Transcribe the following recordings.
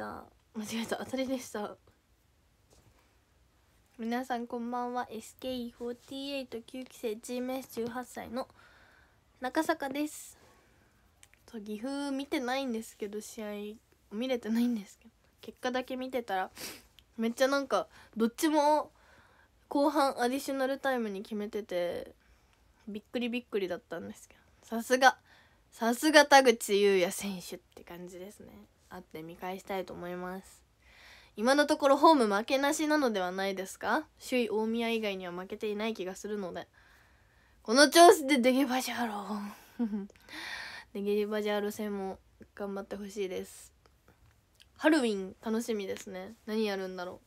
した間違えた当たりでした皆さんこんばんは SKE48 9期生 G メ s 18歳の中坂ですそう岐阜見てないんですけど試合見れてないんですけど結果だけ見てたらめっちゃなんかどっちも後半アディショナルタイムに決めててびっくりびっくりだったんですけどさすがさすが田口裕也選手って感じですね会って見返したいと思います今のところホーム負けなしなのではないですか首位大宮以外には負けていない気がするのでこの調子でデゲバジャロ デゲバジャロ戦も頑張ってほしいですハロウィン楽しみですね何やるんだろ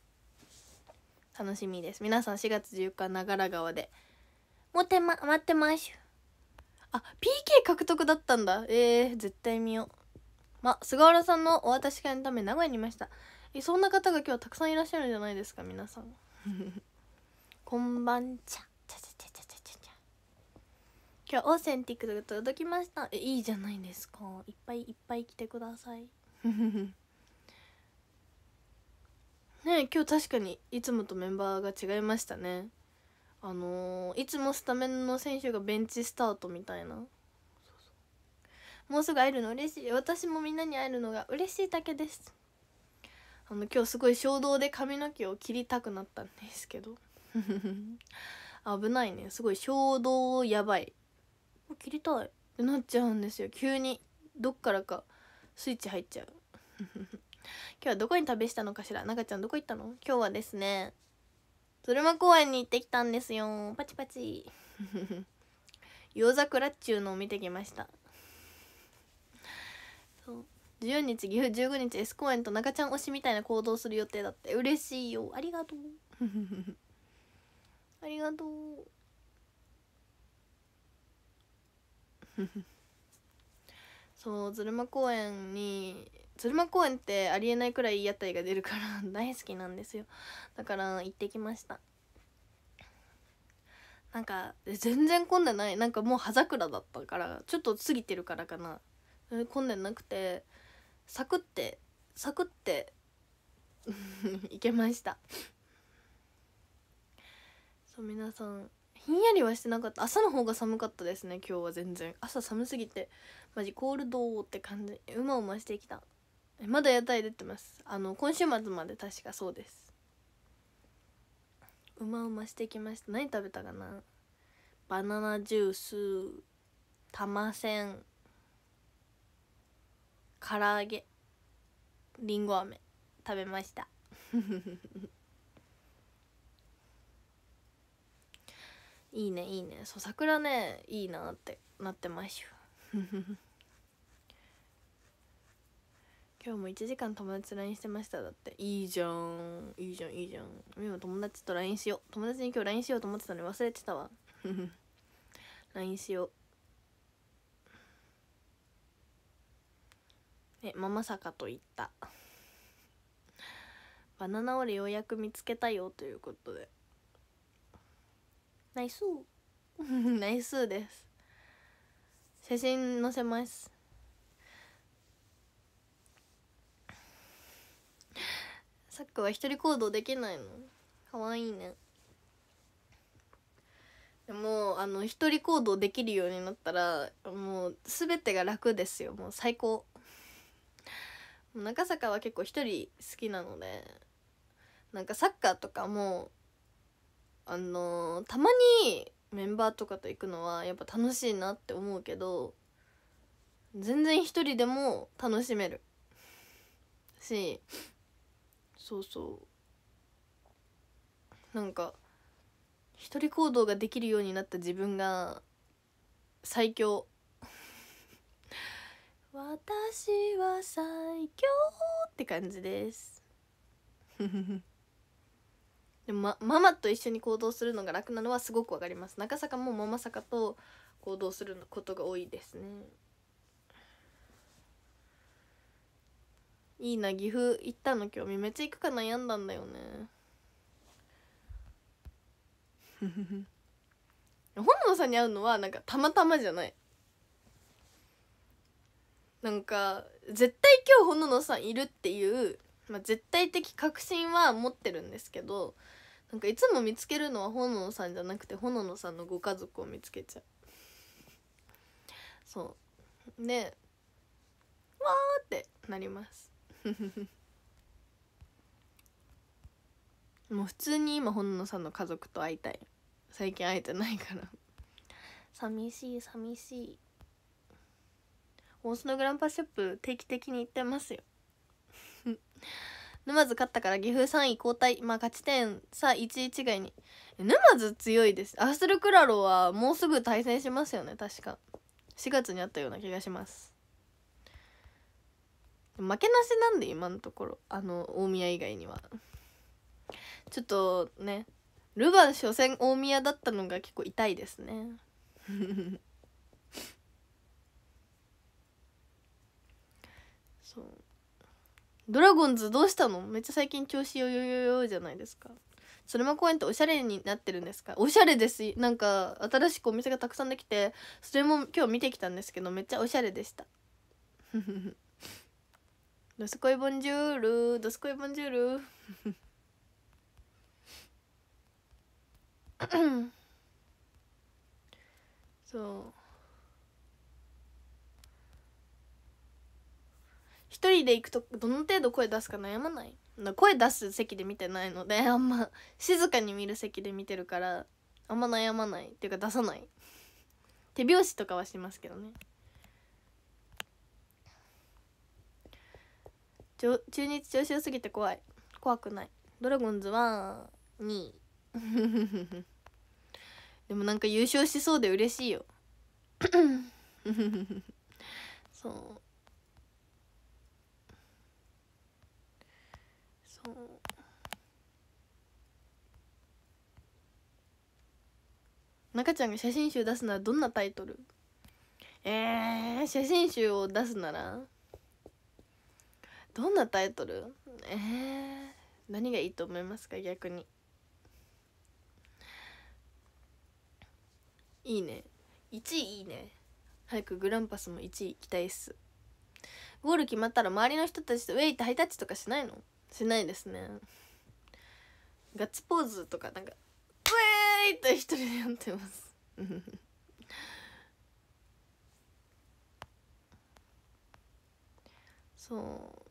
う楽しみです皆さん4月14日長良川で待ってま待ってますあ PK 獲得だったんだえー、絶対見ようまあ、菅原さんのお渡し会のため名古屋にいましたえそんな方が今日たくさんいらっしゃるんじゃないですか皆さん こんばんちゃちゃちゃちゃちゃちゃちゃ今日オーセンティックで届きましたえいいじゃないですかいっぱいいっぱい来てください ね今日確かにいつもとメンバーが違いましたねあのー、いつもスタメンの選手がベンチスタートみたいなもうすぐ会えるの嬉しい私もみんなに会えるのが嬉しいだけですあの今日すごい衝動で髪の毛を切りたくなったんですけど 危ないねすごい衝動やばい切りたいってなっちゃうんですよ急にどっからかスイッチ入っちゃう 今日はどこに旅したのかしらなかちゃんどこ行ったの今日はですね鶴間公園に行ってきたんですよパチパチ 夜桜っちゅうのを見てきました14日岐阜15日 S 公演と中ちゃん推しみたいな行動する予定だって嬉しいよありがとう ありがとう そう鶴間公園に鶴間公園ってありえないくらい屋台が出るから 大好きなんですよだから行ってきましたなんか全然混んでないなんかもう葉桜だったからちょっと過ぎてるからかな混んでなくてサクってサクって いけましたそう皆さんひんやりはしてなかった朝の方が寒かったですね今日は全然朝寒すぎてマジコールドって感じうまうましてきたまだ屋台出てますあの今週末まで確かそうですうまうましてきました何食べたかなバナナジュースません唐揚げりんご飴食べました いいねいいねそう桜ねいいなってなってますよ 今日も1時間友達 LINE してましただっていいじゃんいいじゃんいいじゃんみも友達と LINE しよう友達に今日 LINE しようと思ってたのに忘れてたわ LINE しようまママ坂と言ったバナナオレようやく見つけたよということでナイス ナイスです写真載せますッカーは一人行動できないのかわいいねでもあの一人行動できるようになったらもう全てが楽ですよもう最高中坂は結構一人好きなのでなんかサッカーとかもあのー、たまにメンバーとかと行くのはやっぱ楽しいなって思うけど全然一人でも楽しめるしそうそうなんか一人行動ができるようになった自分が最強私は最強って感じです でも、ま、ママと一緒に行動するのが楽なのはすごくわかります中坂もママ坂と行動することが多いですねいいな岐阜行ったの今日めっちゃ行くか悩んだんだよね 本能さんに会うのはなんかたまたまじゃないなんか絶対今日ほののさんいるっていう、まあ、絶対的確信は持ってるんですけどなんかいつも見つけるのはほののさんじゃなくてほののさんのご家族を見つけちゃうそうでわーってなります もう普通に今ほののさんの家族と会いたい最近会えてないから寂しい寂しいモスのグランパショップ定期的に行ってますよ 沼津勝ったから岐阜3位交代まあ勝ち点さ1位違いに沼津強いですアスルクラロはもうすぐ対戦しますよね確か4月にあったような気がします負けなしなんで今のところあの大宮以外にはちょっとねルヴァン初戦大宮だったのが結構痛いですね ドラゴンズどうしたのめっちゃ最近調子よよよよじゃないですか。それも公園っておしゃれになってるんですかおしゃれですなんか新しくお店がたくさんできてそれも今日見てきたんですけどめっちゃおしゃれでしたドスコイボンジュールドスコイボンジュール そう一人で行くとどの程度声出すか悩まない声出す席で見てないのであんま静かに見る席で見てるからあんま悩まないっていうか出さない手拍子とかはしますけどね中日調子良すぎて怖い怖くないドラゴンズは2位でもなんか優勝しそうで嬉しいよ そう中ちゃんが写真集出すならどんなタイトルえー、写真集を出すならどんなタイトルえー、何がいいと思いますか逆にいいね1位いいね早くグランパスも1位行きたいっすゴール決まったら周りの人たちとウェイってハイタッチとかしないのしないですねガッツポーズとかなんか「ウェーイ!」っ一人でやってます そ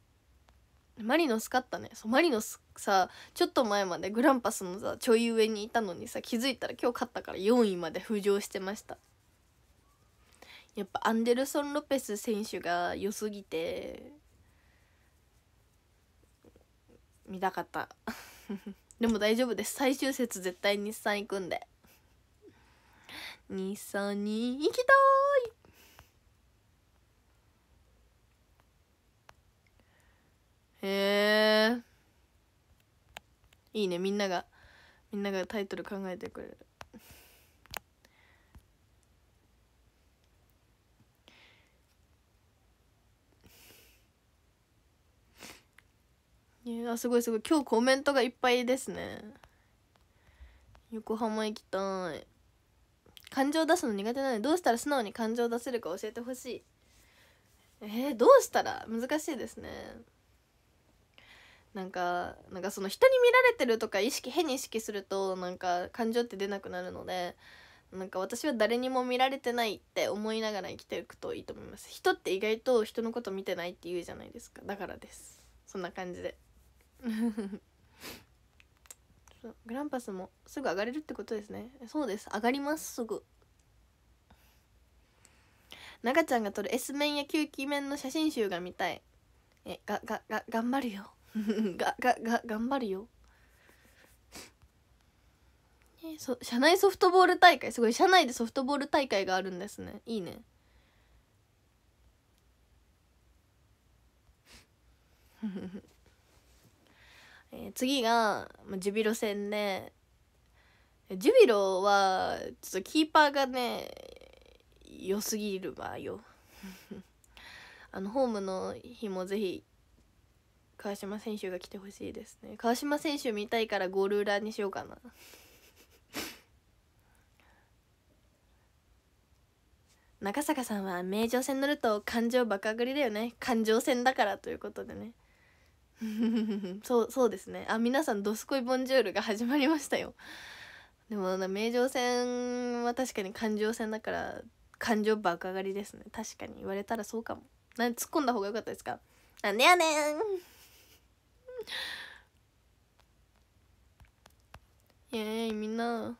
うマリノス勝ったねそうマリノスさちょっと前までグランパスのさちょい上にいたのにさ気づいたら今日勝ったから4位まで浮上してましたやっぱアンデルソン・ロペス選手が良すぎて見たかった でも大丈夫です最終節絶対日産行くんで日産に行きたいへえいいねみんながみんながタイトル考えてくれるえあすごいすごい今日コメントがいっぱいですね横浜行きたい感情出すの苦手なのでどうしたら素直に感情出せるか教えてほしいえー、どうしたら難しいですねなんかなんかその人に見られてるとか意識変に意識するとなんか感情って出なくなるのでなんか私は誰にも見られてないって思いながら生きていくといいと思います人って意外と人のこと見てないって言うじゃないですかだからですそんな感じで。そうグランパスもすぐ上がれるってことですねそうです上がりますすぐ中ちゃんが撮る S 面や9期面の写真集が見たいえががが頑張るよ ががが頑張るよえそ社内ソフトボール大会すごい社内でソフトボール大会があるんですねいいねフフフえー、次が、まあ、ジュビロ戦で、ね、ジュビロはちょっとキーパーがね良すぎるわよ あのホームの日もぜひ川島選手が来てほしいですね川島選手見たいからゴール裏にしようかな 中坂さんは名城戦乗ると感情バカぐりだよね感情戦だからということでねそう そうですねあ皆さん「どすこいボンジュール」が始まりましたよでも名城線は確かに環状線だから感情爆上がりですね確かに言われたらそうかもな突っ込んだ方が良かったですかあねでやねんイエーイみんな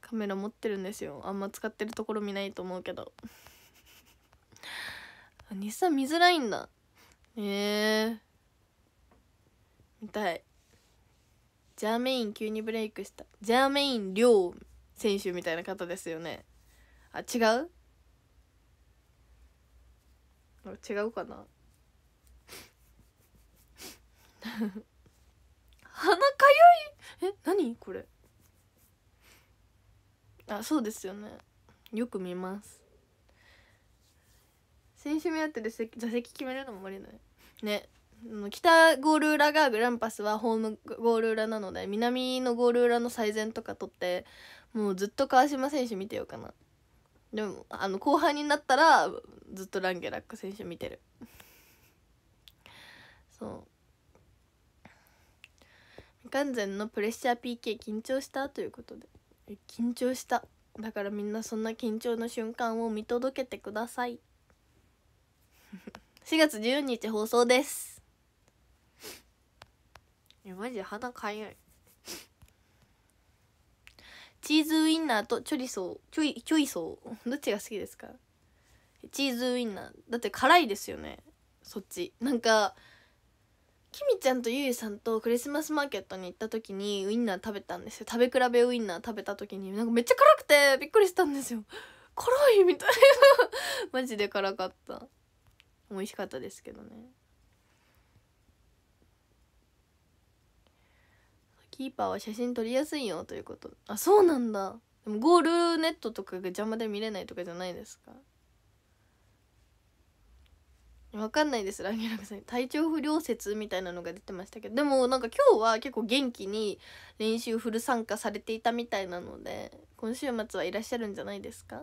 カメラ持ってるんですよあんま使ってるところ見ないと思うけど日産見づらいんだえー、見たいジャーメイン急にブレイクしたジャーメイン亮選手みたいな方ですよねあ違う違うかな鼻かゆいえ何これあそうですよねよく見ます選手目当てで座席決めるのもありないね北ゴール裏がグランパスはホームゴール裏なので南のゴール裏の最善とか取ってもうずっと川島選手見てようかなでもあの後半になったらずっとランゲラック選手見てる そう未完全のプレッシャー PK 緊張したということで緊張しただからみんなそんな緊張の瞬間を見届けてください4月14日放送ですいやマジで鼻かゆいチーズウインナーとチョリソーチョイチョイソーどっちが好きですかチーズウインナーだって辛いですよねそっちなんかきみちゃんとゆいさんとクリスマスマーケットに行った時にウインナー食べたんですよ食べ比べウインナー食べた時になんかめっちゃ辛くてびっくりしたんですよ辛いみたいな マジで辛かった美味しかったですけどねキーパーは写真撮りやすいよということあそうなんだでもゴールネットとかが邪魔で見れないとかじゃないですかわかんないですランラクさん体調不良説みたいなのが出てましたけどでもなんか今日は結構元気に練習フル参加されていたみたいなので今週末はいらっしゃるんじゃないですか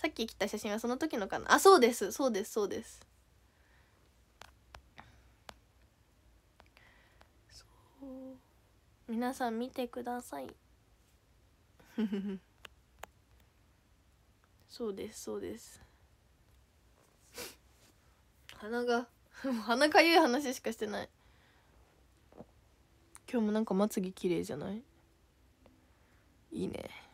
さっき来た写真はその時のかなあそうですそうですそうです皆さん見てください そうですそうです鼻が 鼻かゆい話しかしてない今日もなんかまつげ綺麗じゃないいいね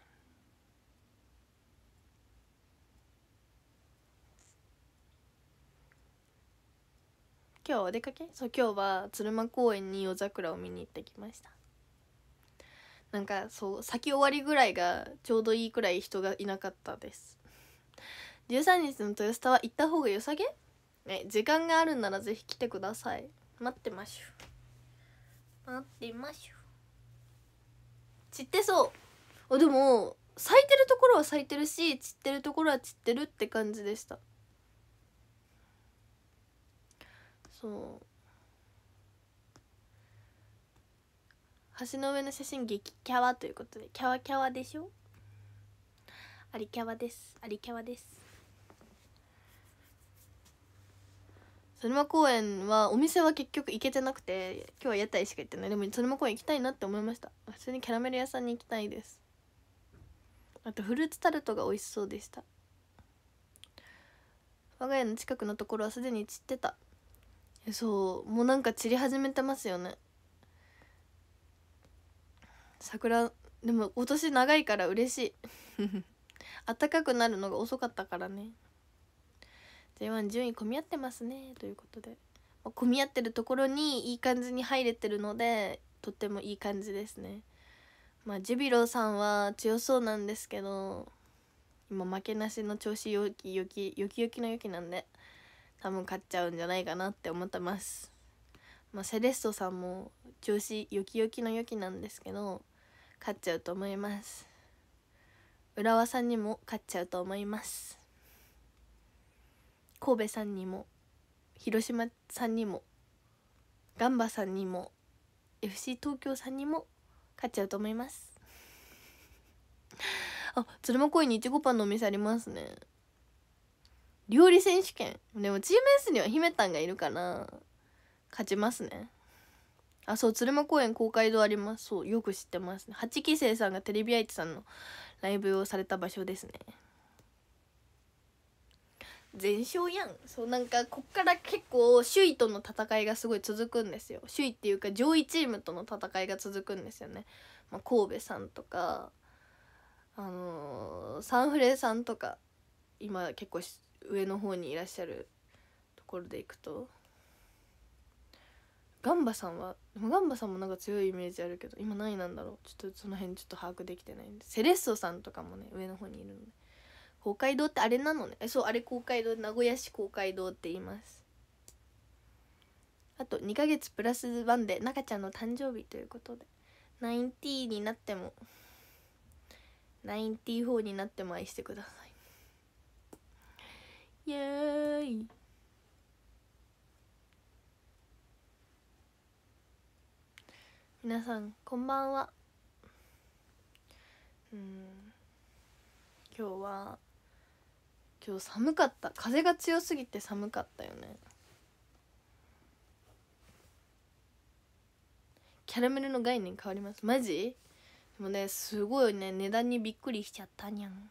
今日お出かけそう今日は鶴間公園に夜桜を見に行ってきましたなんかそう先終わりぐらいがちょうどいいくらい人がいなかったです13日の豊洲タは行った方が良さげね時間があるならぜひ来てください待ってましゅ待ってましゅ散ってそうあでも咲いてるところは咲いてるし散ってるところは散ってるって感じでしたそう橋の上の写真激キャワということでキャワキャワでしょありキャワですありキャワです鶴間公園はお店は結局行けてなくて今日は屋台しか行ってないでも鶴間公園行きたいなって思いました普通にキャラメル屋さんに行きたいですあとフルーツタルトが美味しそうでした我が家の近くのところはすでに散ってたそうもうなんか散り始めてますよね桜でも今年長いから嬉しい 暖かくなるのが遅かったからね J1 順位混み合ってますねということで、ま混み合ってるところにいい感じに入れてるのでとってもいい感じですねまあジュビロさんは強そうなんですけど今負けなしの調子よきよきよきよきのよきなんで多分買っちゃうんじゃないかなって思ってます。まあ、セレストさんも調子よきよきのよきなんですけど勝っちゃうと思います浦和さんにも勝っちゃうと思います神戸さんにも広島さんにもガンバさんにも FC 東京さんにも勝っちゃうと思いますあ鶴間公園にいちごパンのお店ありますね料理選手権でもチーム S には姫たんがいるから勝ちますねあそう鶴間公園公会堂ありますそうよく知ってますね八期生さんがテレビ愛知さんのライブをされた場所ですね全勝やんそうなんかこっから結構首位との戦いがすごい続くんですよ首位っていうか上位チームとの戦いが続くんですよね、まあ、神戸さんとかあのー、サンフレさんとか今結構上の方にいらっしゃるところでいくとガンバさんはでもガンバさんもなんか強いイメージあるけど今何なんだろうちょっとその辺ちょっと把握できてないんでセレッソさんとかもね上の方にいるので公会堂ってあれなのねえそうあれ公会堂名古屋市公会堂って言いますあと2ヶ月プラス1で中ちゃんの誕生日ということで9 0になっても94になっても愛してくださいイエーイ皆さんこんばんはうん今日は今日寒かった風が強すぎて寒かったよねキャラメルの概念変わりますマジでもねすごいね値段にびっくりしちゃったにゃん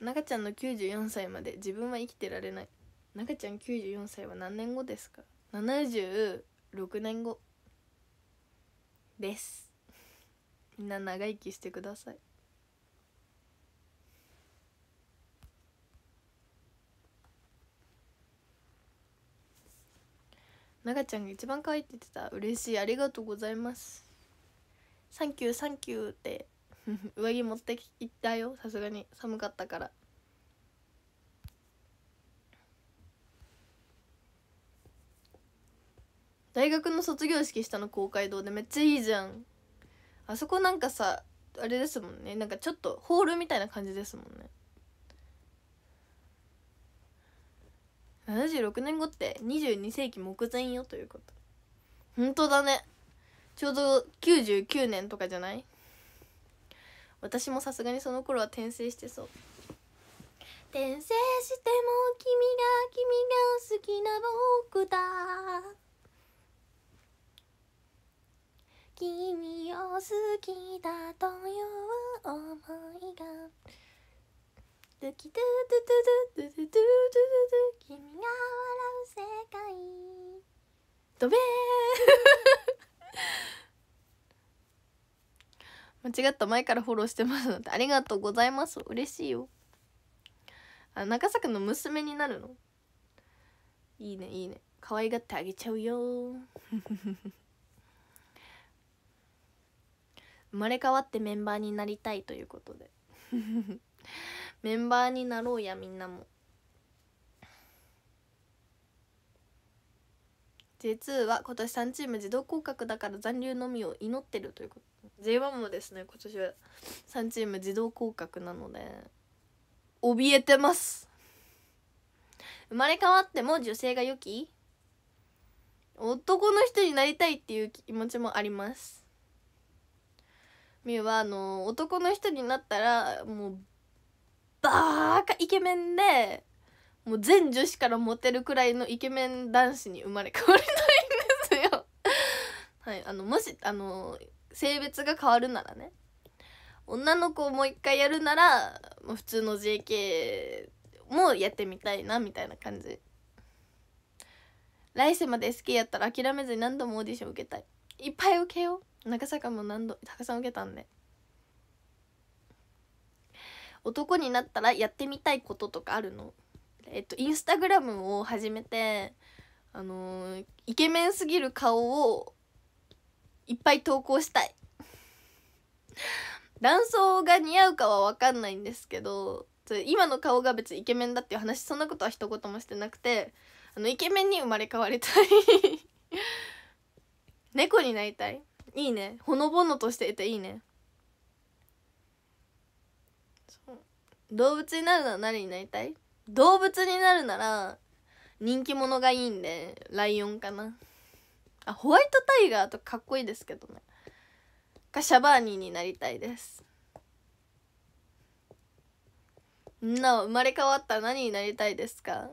中ちゃんの94歳まで自分は生きてられない中ちゃん94歳は何年後ですか76年後です みんな長生きしてください中ちゃんが一番可愛いって言ってた嬉しいありがとうございますサンキューサンキューって 上着持ってきったよさすがに寒かったから大学の卒業式したの公会堂でめっちゃいいじゃんあそこなんかさあれですもんねなんかちょっとホールみたいな感じですもんね76年後って22世紀目前よということ本当だねちょうど99年とかじゃない私もさすがにその頃は転生してそう転生しても君が君が好きな僕だ君を好きだという思いがドキドゥドゥドゥドゥドゥドゥドゥドゥドゥ君が笑う世界ドベー間違った前からフォローしてますのでありがとうございます嬉しいよあ中作の娘になるのいいねいいね可愛がってあげちゃうよ 生まれ変わってメンバーになりたいということで メンバーになろうやみんなも J2 は今年3チーム自動降格だから残留のみを祈ってるということ J1 もですね今年は3チーム自動降格なので怯えてます生まれ変わっても女性が良き男の人になりたいっていう気持ちもありますみゆはあの男の人になったらもうバーカイケメンでもう全女子からモテるくらいのイケメン男子に生まれ変わりたいんですよ はいあのもしあの性別が変わるならね女の子をもう一回やるなら普通の JK もやってみたいなみたいな感じ来世まで SK やったら諦めずに何度もオーディション受けたいいっぱい受けよう中坂も何度たくさん受けたんで男になったらやってみたいこととかあるのえっと、インスタグラムを始めて、あのー、イケメンすぎる顔をいっぱい投稿したい。男装が似合うかは分かんないんですけど今の顔が別にイケメンだっていう話そんなことは一言もしてなくてあのイケメンに生まれ変わりたい 猫になりたいいいねほのぼのとしていていいね動物になるなら何になりたい動物になるなら人気者がいいんでライオンかなあホワイトタイガーとかっこいいですけどねかシャバーニになりたいですみんな生まれ変わったら何になりたいですか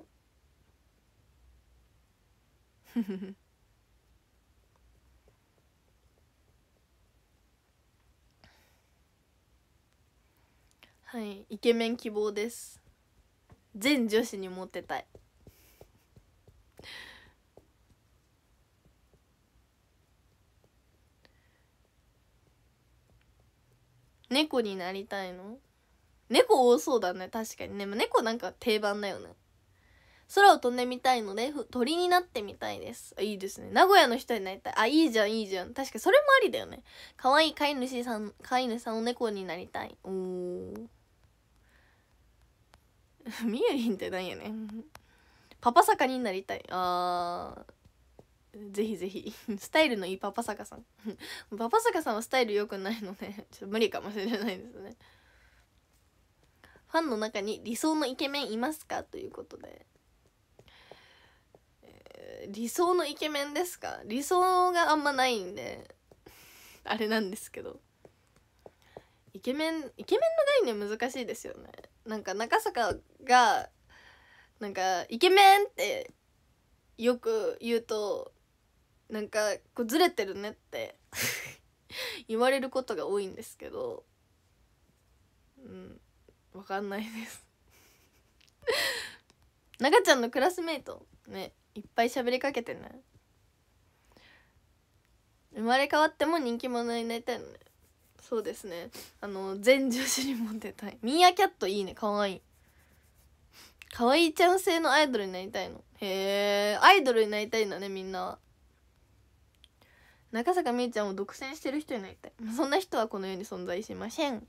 はいイケメン希望です全女子に持ってたい猫になりたいの猫多そうだね確かにでも猫なんか定番だよね空を飛んでみたいので鳥になってみたいですいいですね名古屋の人になりたいあいいじゃんいいじゃん確かそれもありだよね可愛い飼い主さん飼い主さんを猫になりたいおおみゆりんってなんやねんパパ坂になりたいあーぜひぜひスタイルのいいパパ坂さん パパ坂さんはスタイル良くないのでちょっと無理かもしれないですねファンの中に理想のイケメンいますかということで、えー、理想のイケメンですか理想があんまないんであれなんですけどイケメンイケメンの概念難しいですよねなんか中坂がなんかイケメンってよく言うとなんかこうずれてるねって 言われることが多いんですけどうんわかんないです 中ちゃんのクラスメイトねいっぱい喋りかけてね生まれ変わっても人気者になりたいのねそうですねあの全女子にモテたいミーアキャットいいねかわいいかわいいちゃん性のアイドルになりたいのへえアイドルになりたいんだねみんな中坂みーちゃんを独占してる人になりたいそんな人はこの世に存在しません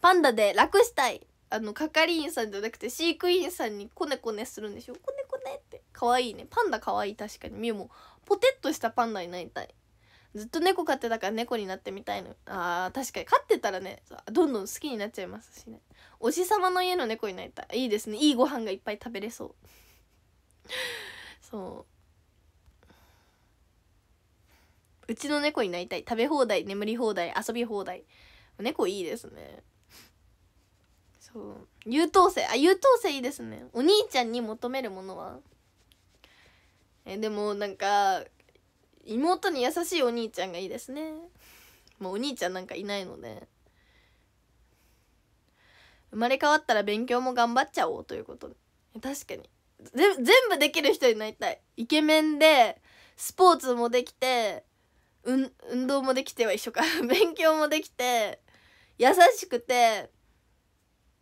パンダで楽したいあの係員さんじゃなくて飼育員さんにコネコネするんでしょコネコネってかわいいねパンダかわいい確かにみゆもポテッとしたパンダになりたいずっと猫飼ってたから猫になってみたいのあー確かに飼ってたらねどんどん好きになっちゃいますしねおじさまの家の猫になりたいいいですねいいご飯がいっぱい食べれそうそううちの猫になりたい食べ放題眠り放題遊び放題猫いいですねそう優等生あ優等生いいですねお兄ちゃんに求めるものはえでもなんか妹に優しいお兄ちゃんがいいですねもうお兄ちゃんなんかいないので生まれ変わったら勉強も頑張っちゃおうということで確かに全部できる人になりたいイケメンでスポーツもできて運運動もできては一緒か 勉強もできて優しくて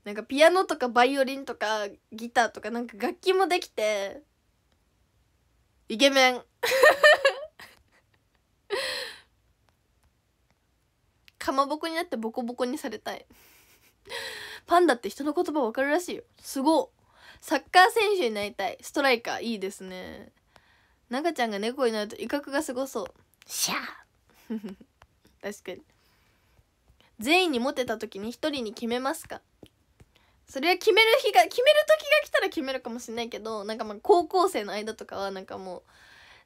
なんかピアノとかバイオリンとかギターとかなんか楽器もできてイケメン かまぼこになってボコボコにされたいパンダって人の言葉わかるらしいよすごサッカー選手になりたいストライカーいいですね中ちゃんが猫になると威嚇がすごそうシャー 確かに全員にモテた時に一人に決めますかそれは決める日が決める時が来たら決めるかもしれないけどなんかまあ高校生の間とかはなんかもう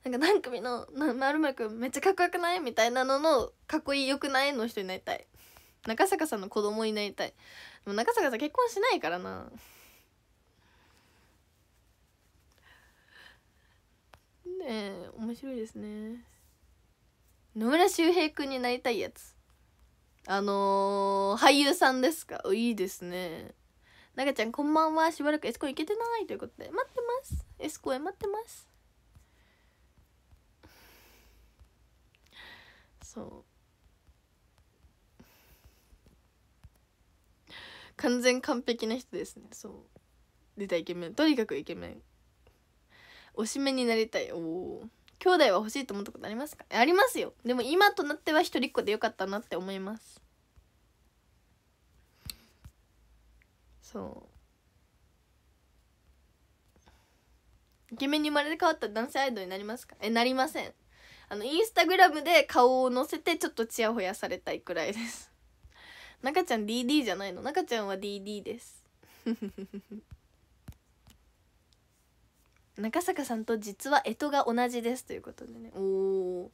なんか何組の「丸るるくんめっちゃかっこよくない?」みたいなのの「かっこいいよくない?」の人になりたい中坂さんの子供になりたいでも中坂さん結婚しないからなねえ面白いですね野村周平君になりたいやつあのー、俳優さんですかいいですね中ちゃんこんばんはしばらくエスコン行けてないということで待ってますエスコンへ待ってますそう完全完璧な人ですねそう出たイケメンとにかくイケメン推しメになりたいおお兄弟は欲しいと思ったことありますかありますよでも今となっては一人っ子でよかったなって思いますそうイケメンに生まれ変わった男性アイドルになりますかえなりませんあのインスタグラムで顔を載せてちょっとちやほやされたいくらいです 中ちゃん DD じゃないの中ちゃんは DD です 中坂さんと実は干支が同じですということでねおお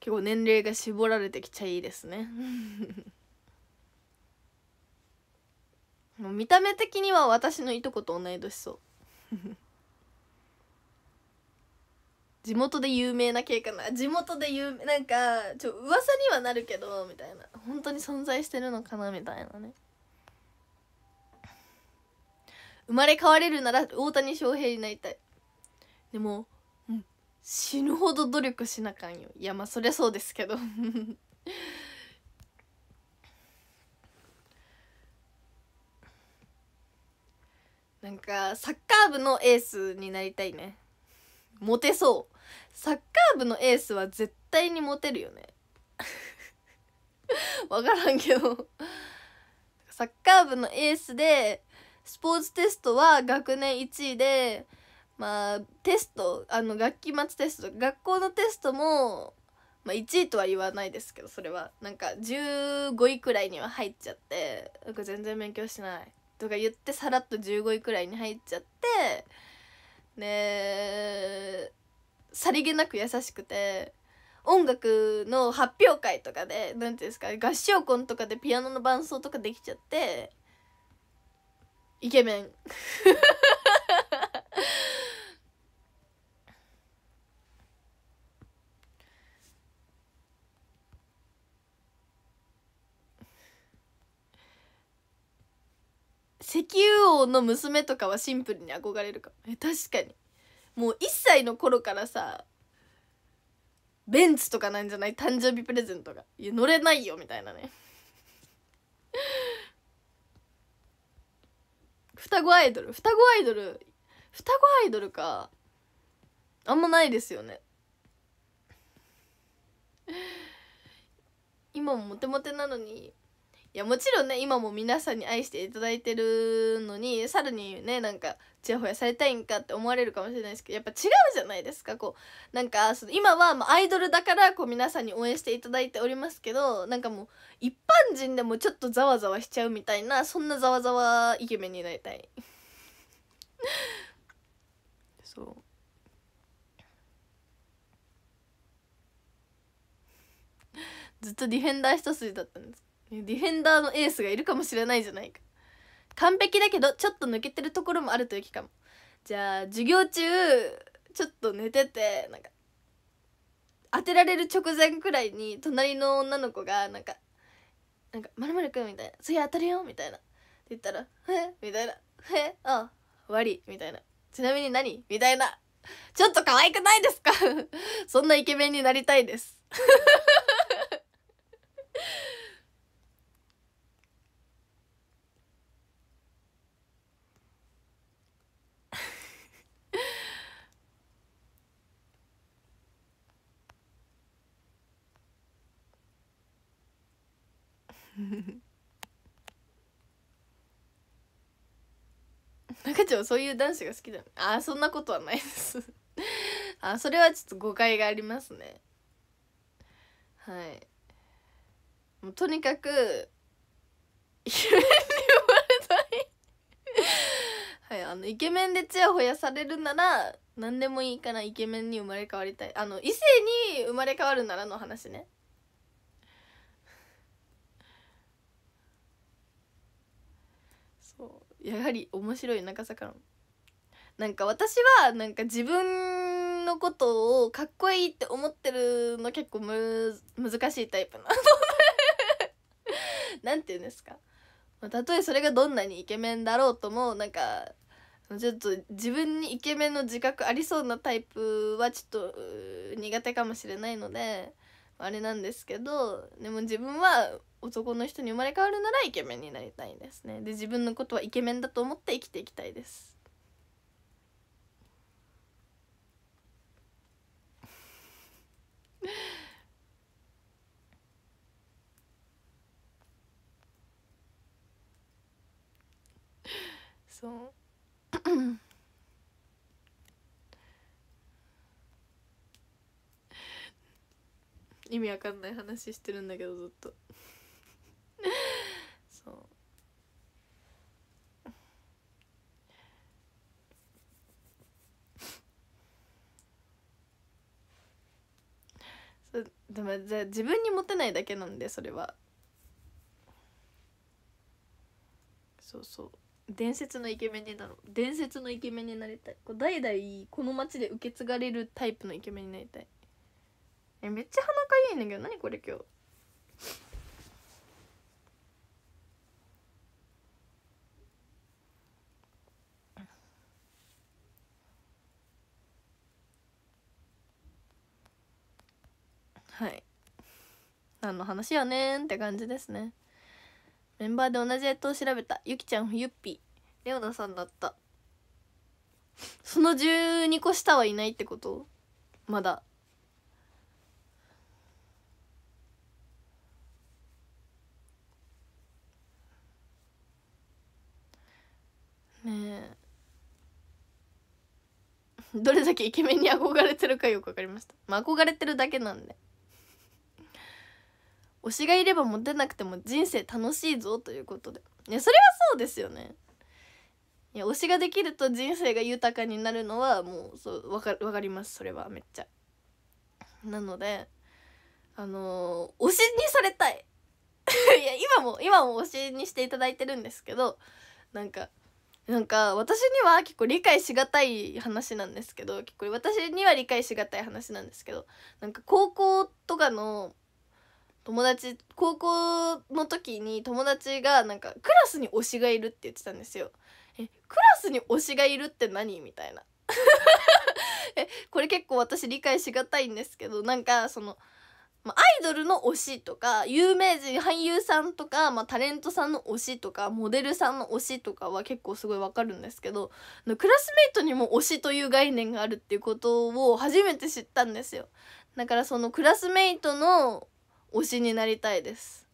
結構年齢が絞られてきちゃいいですね もう見た目的には私のいとこと同い年そう地元で有名な系かな地元で有名なんかちょ噂にはなるけどみたいな本当に存在してるのかなみたいなね生まれ変われるなら大谷翔平になりたいでも、うん、死ぬほど努力しなかんよいやまあそりゃそうですけど なんかサッカー部のエースになりたいねモテそうサッカー部のエースは絶対にモテるよね分 からんけどサッカー部のエースでスポーツテストは学年1位でまあテストあの学期末テスト学校のテストも、まあ、1位とは言わないですけどそれはなんか15位くらいには入っちゃってなんか全然勉強しないとか言ってさらっと15位くらいに入っちゃってでえさりげなく優しくて音楽の発表会とかで何ていうんですか合唱コンとかでピアノの伴奏とかできちゃってイケメン 石油王の娘とかはシンプルに憧れるかえ確かにもう1歳の頃からさベンツとかなんじゃない誕生日プレゼントがいや乗れないよみたいなね双子アイドル双子アイドル双子アイドルかあんまないですよね今もモテモテなのにいやもちろんね今も皆さんに愛していただいてるのにさらにねなんかちやほやされたいんかって思われるかもしれないですけどやっぱ違うじゃないですかこうなんかその今はアイドルだからこう皆さんに応援していただいておりますけどなんかもう一般人でもちょっとざわざわしちゃうみたいなそんなざわざわイケメンになりたい そうずっとディフェンダー一筋だったんですディフェンダーのエースがいるかもしれないじゃないか完璧だけどちょっと抜けてるところもあるという気かもじゃあ授業中ちょっと寝ててなんか当てられる直前くらいに隣の女の子がなんか「なんかまるまるくん」みたいな「次当たるよ」みたいなって言ったら「えみたいな「えあ終わり」みたいな「ちなみに何?」みたいな「ちょっと可愛くないですか そんなイケメンになりたいです 中はそういう男子が好きだああそんなことはないです あそれはちょっと誤解がありますねはいもうとにかく 夢に生まれたいはいあのイケメンでちやほやされるなら何でもいいからイケメンに生まれ変わりたいあの異性に生まれ変わるならの話ねやはり面白い中坂のなんか私はなんか自分のことをかっこいいって思ってるの結構む難しいタイプなので なんて言うんですかたとえそれがどんなにイケメンだろうともなんかちょっと自分にイケメンの自覚ありそうなタイプはちょっと苦手かもしれないのであれなんですけどでも自分は男の人に生まれ変わるならイケメンになりたいですねで自分のことはイケメンだと思って生きていきたいですそう意味わかんない話してるんだけどずっと。そうそうでもじゃあ自分にモテないだけなんでそれはそうそう伝説のイケメンになろう伝説のイケメンになりたいこう代々この町で受け継がれるタイプのイケメンになりたいえめっちゃ鼻かゆいんだけど何これ今日はい何の話やねんって感じですねメンバーで同じ絵支を調べたゆきちゃんゆっぴレオナさんだったその12個下はいないってことまだねえどれだけイケメンに憧れてるかよく分かりましたまあ憧れてるだけなんで推しがいればモテなくても人生楽しいぞということでいやそれはそうですよねいや推しができると人生が豊かになるのはもうそう分か分かりますそれはめっちゃなのであのー、推しにされたい いや今も今も推しにしていただいてるんですけどなんかなんか私には結構理解しがたい話なんですけど結構私には理解しがたい話なんですけどなんか高校とかの友達高校の時に友達がなんかクラスに推しがいるって言ってたんですよ。えクラスに推しがいるって何みたいな えこれ結構私理解しがたいんですけどなんかその、ま、アイドルの推しとか有名人俳優さんとか、ま、タレントさんの推しとかモデルさんの推しとかは結構すごいわかるんですけどクラスメートにも推しという概念があるっていうことを初めて知ったんですよ。だからそのクラスメイトの推しになりたいです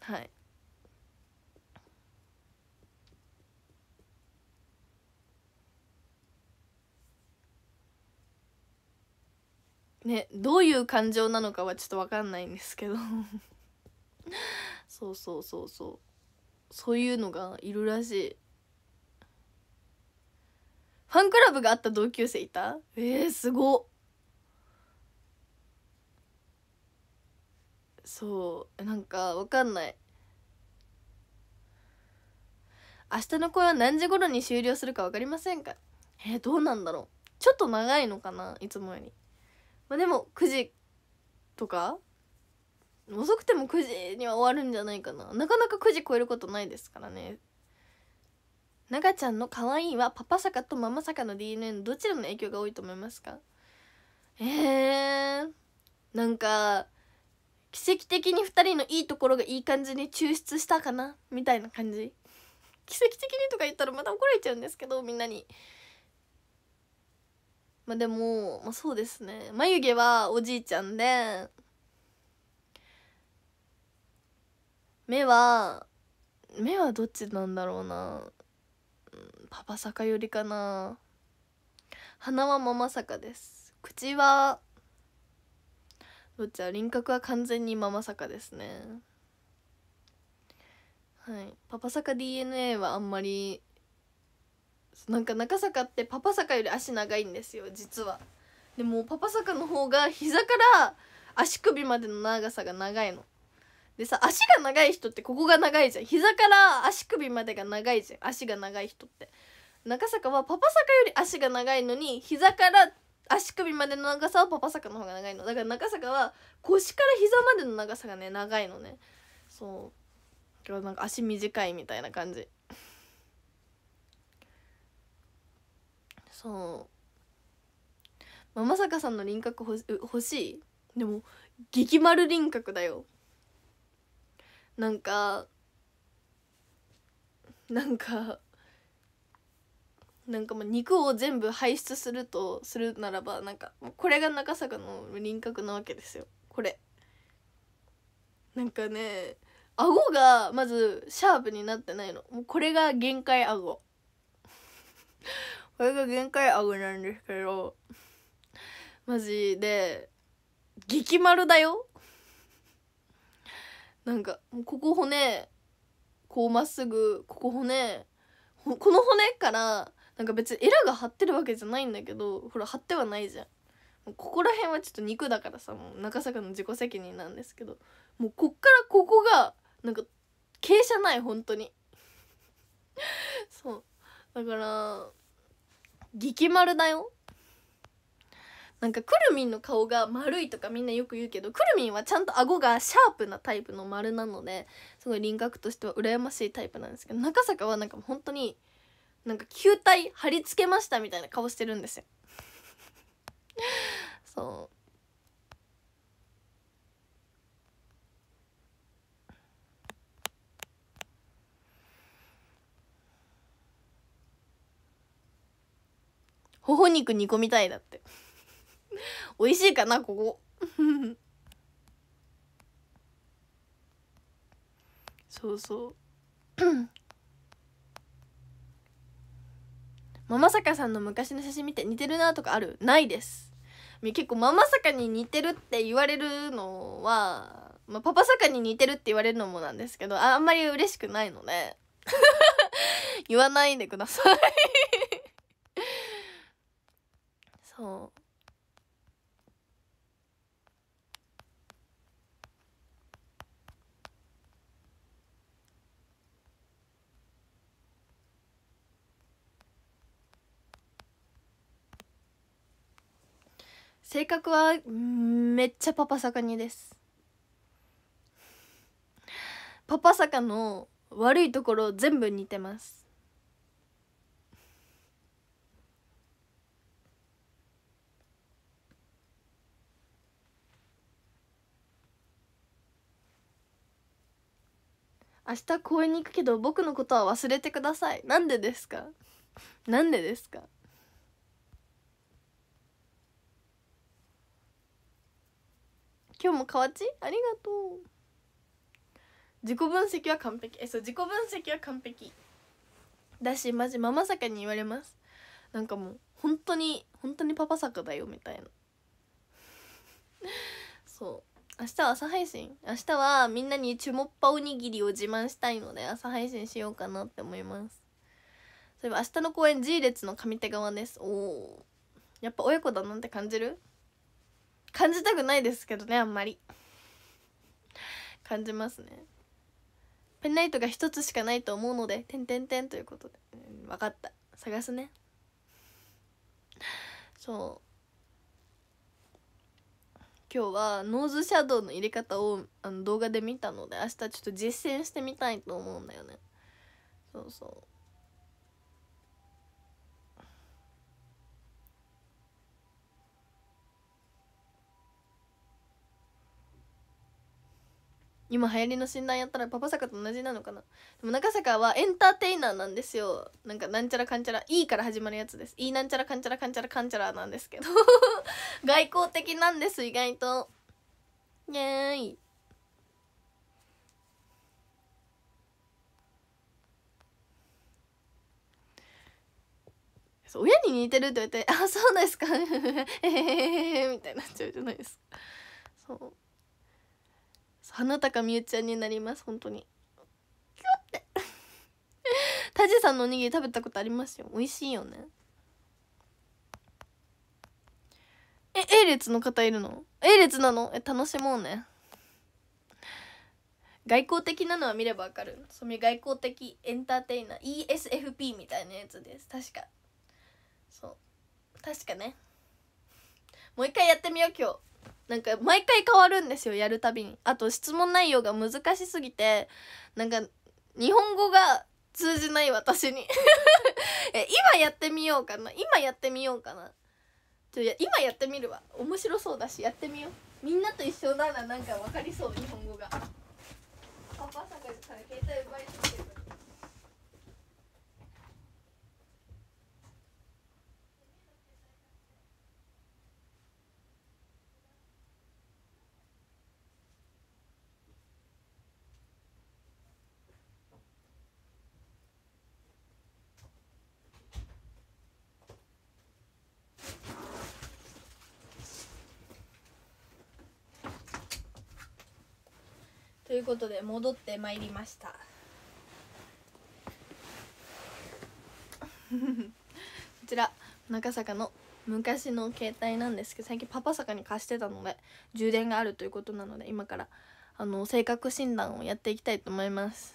はいねどういう感情なのかはちょっと分かんないんですけどそうそうそうそうそういうのがいるらしいファンクラブがあった同級生いたえー、すごっそうなんかわかんない明日の声は何時頃に終了するか分かりませんかえー、どうなんだろうちょっと長いのかないつもよりまあでも9時とか遅くても9時には終わるんじゃないかななかなか9時超えることないですからね長ちゃんの可愛いはパパ坂とママ坂の DNA のどちらの影響が多いと思いますかえー、なんか奇跡的に2人のいいところがいい感じに抽出したかなみたいな感じ奇跡的にとか言ったらまた怒られちゃうんですけどみんなにまあでも、まあ、そうですね眉毛はおじいちゃんで目は目はどっちなんだろうなパパ坂よりかな鼻はママ坂です口はどっちは輪郭は完全にママ坂ですねはいパパ坂 DNA はあんまりなんか中坂ってパパ坂より足長いんですよ実はでもパパ坂の方が膝から足首までの長さが長いのでさ足が長い人ってここが長いじゃん膝から足首までが長いじゃん足が長い人って中坂はパパ坂より足が長いのに膝から足首までの長さはパパ坂の方が長いのだから中坂は腰から膝までの長さがね長いのねそうだからなんか足短いみたいな感じそうまあ、まさかさんの輪郭ほ欲しいでも激丸輪郭だよなんかなんかなんかまあ肉を全部排出するとするならばなんかこれが中坂の輪郭なわけですよこれなんかね顎がまずシャープになってないのもうこれが限界顎これが限界顎なんですけどマジで激丸だよなんかここ骨こうまっすぐここ骨この骨からなんか別にエラが張ってるわけじゃないんだけどほら張ってはないじゃんここら辺はちょっと肉だからさもう中坂の自己責任なんですけどもうこっからここがなんか傾斜ない本当に そうだから激丸だよなんかくるみんの顔が丸いとかみんなよく言うけどくるみんはちゃんと顎がシャープなタイプの丸なのですごい輪郭としては羨ましいタイプなんですけど中坂はなんか本当になんか球体貼り付けましたみたいな顔してるんですよ そう頬肉煮込みたいだって 美味しいかなここ そうそうマ坂さんの昔の写真見て似てるなとかあるないです結構ママ坂に似てるって言われるのは、まあ、パパ坂に似てるって言われるのもなんですけどあんまり嬉しくないので 言わないでください そう性格はめっちゃパパ坂にですパパ坂の悪いところ全部似てます明日公園に行くけど僕のことは忘れてくださいなんでですか なんでですか今日も河内ありがとう自己分析は完璧えそう自己分析は完璧だしマジママ坂に言われますなんかもう本当に本当にパパ坂だよみたいな そう明日は朝配信明日はみんなにチュモッパおにぎりを自慢したいので朝配信しようかなって思いますそういえば明日の公演 G 列の上手側ですおおやっぱ親子だなんて感じる感じたくないですけどねあんまり感じますねペンライトが一つしかないと思うので「てんてんてん」ということで、うん、分かった探すねそう今日はノーズシャドウの入れ方をあの動画で見たので明日ちょっと実践してみたいと思うんだよねそうそう今流行りの診断やったらパパ坂と同じなのかなでも中坂はエンターテイナーなんですよなんかなんちゃらかんちゃらい E から始まるやつです E なんちゃらかんちゃらかんちゃらかんちゃらなんですけど 外交的なんです意外とイエーイ親に似てるって言われて「あそうですか」みたいになっちゃうじゃないですかそう花高みゆちゃんになります本当にキュッて タジさんのおにぎり食べたことありますよ美味しいよねえ A 列の方いるの A 列なのえ楽しもうね外交的なのは見ればわかるそれ外交的エンターテイナー ESFP みたいなやつです確かそう確かねもう一回やってみよう今日なんか毎回変わるんですよやるたびにあと質問内容が難しすぎてなんか日本語が通じない私に 今やってみようかな今やってみようかなちょや今やってみるわ面白そうだしやってみようみんなと一緒ならなんか分かりそう日本語がパパさんが携帯奪いことで戻ってまいりました こちら中坂の昔の携帯なんですけど最近パパ坂に貸してたので充電があるということなので今からあの性格診断をやっていきたいと思います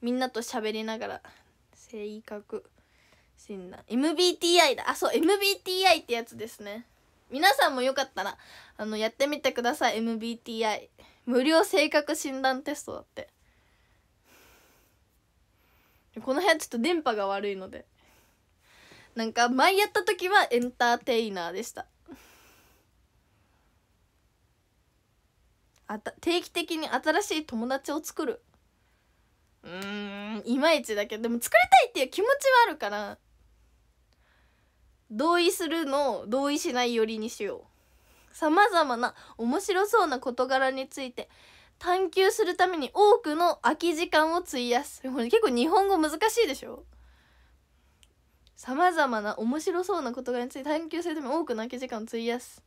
みんなと喋りながら性格診断 MBTI だあそう MBTI ってやつですね皆さんもよかったらあのやってみてください MBTI 無料性格診断テストだってこの辺ちょっと電波が悪いのでなんか前やった時はエンターテイナーでしたあた定期的に新しい友達を作るうんいまいちだけどでも作りたいっていう気持ちはあるから同意するのを同意しないよりにしようさまざまな面白そうな事柄について探求するために多くの空き時間を費やすこれ結構日本語難しいでしょさまざまな面白そうな事柄について探求するために多くの空き時間を費やす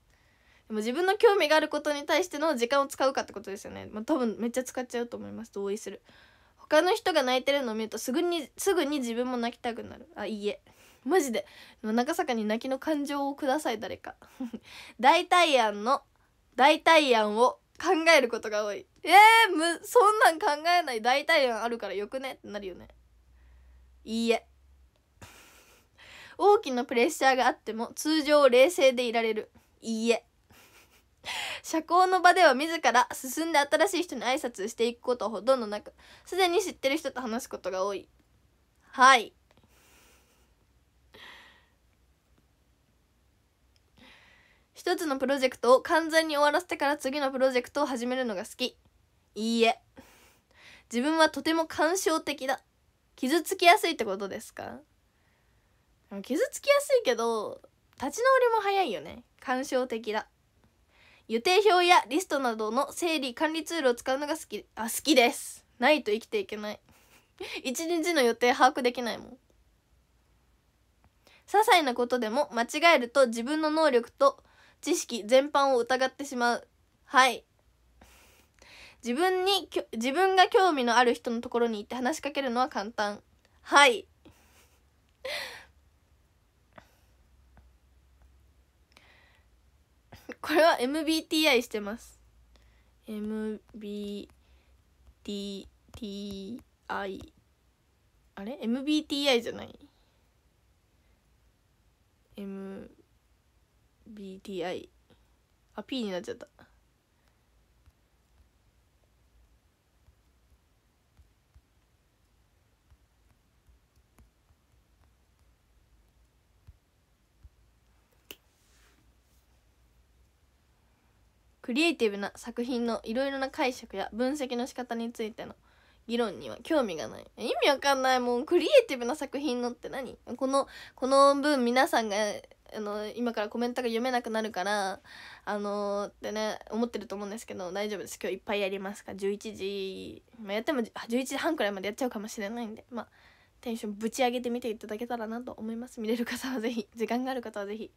でも自分の興味があることに対しての時間を使うかってことですよね、まあ、多分めっちゃ使っちゃうと思います同意する他の人が泣いてるのを見るとすぐにすぐに自分も泣きたくなるあいいえ マジで長坂に泣きの感情をください誰か 大体案の大体案を考えることが多いえー、むそんなん考えない大体案あるからよくねってなるよねいいえ 大きなプレッシャーがあっても通常冷静でいられるいいえ社交の場では自ら進んで新しい人に挨拶していくことほとんどなくすでに知ってる人と話すことが多いはい一つのプロジェクトを完全に終わらせてから次のプロジェクトを始めるのが好きいいえ自分はとても感傷的だ傷つきやすいってことですか傷つきやすいけど立ち直りも早いよね感傷的だ予定表やリストなどの整理管理ツールを使うのが好きあ好きですないと生きていけない 一日の予定把握できないもん些細なことでも間違えると自分の能力と知識全般を疑ってしまうはい自分に自分が興味のある人のところに行って話しかけるのは簡単はい これは MBTI してます MBTI あれ MBTI じゃない M BTI あ P になっちゃったクリエイティブな作品のいろいろな解釈や分析の仕方についての議論には興味がない意味わかんないもんクリエイティブな作品のって何このこの分皆さんがあの今からコメントが読めなくなるからあのー、ってね思ってると思うんですけど大丈夫です今日いっぱいやりますか11時、まあ、やっても11時半くらいまでやっちゃうかもしれないんでまあテンションぶち上げてみていただけたらなと思います見れる方は是非時間がある方は是非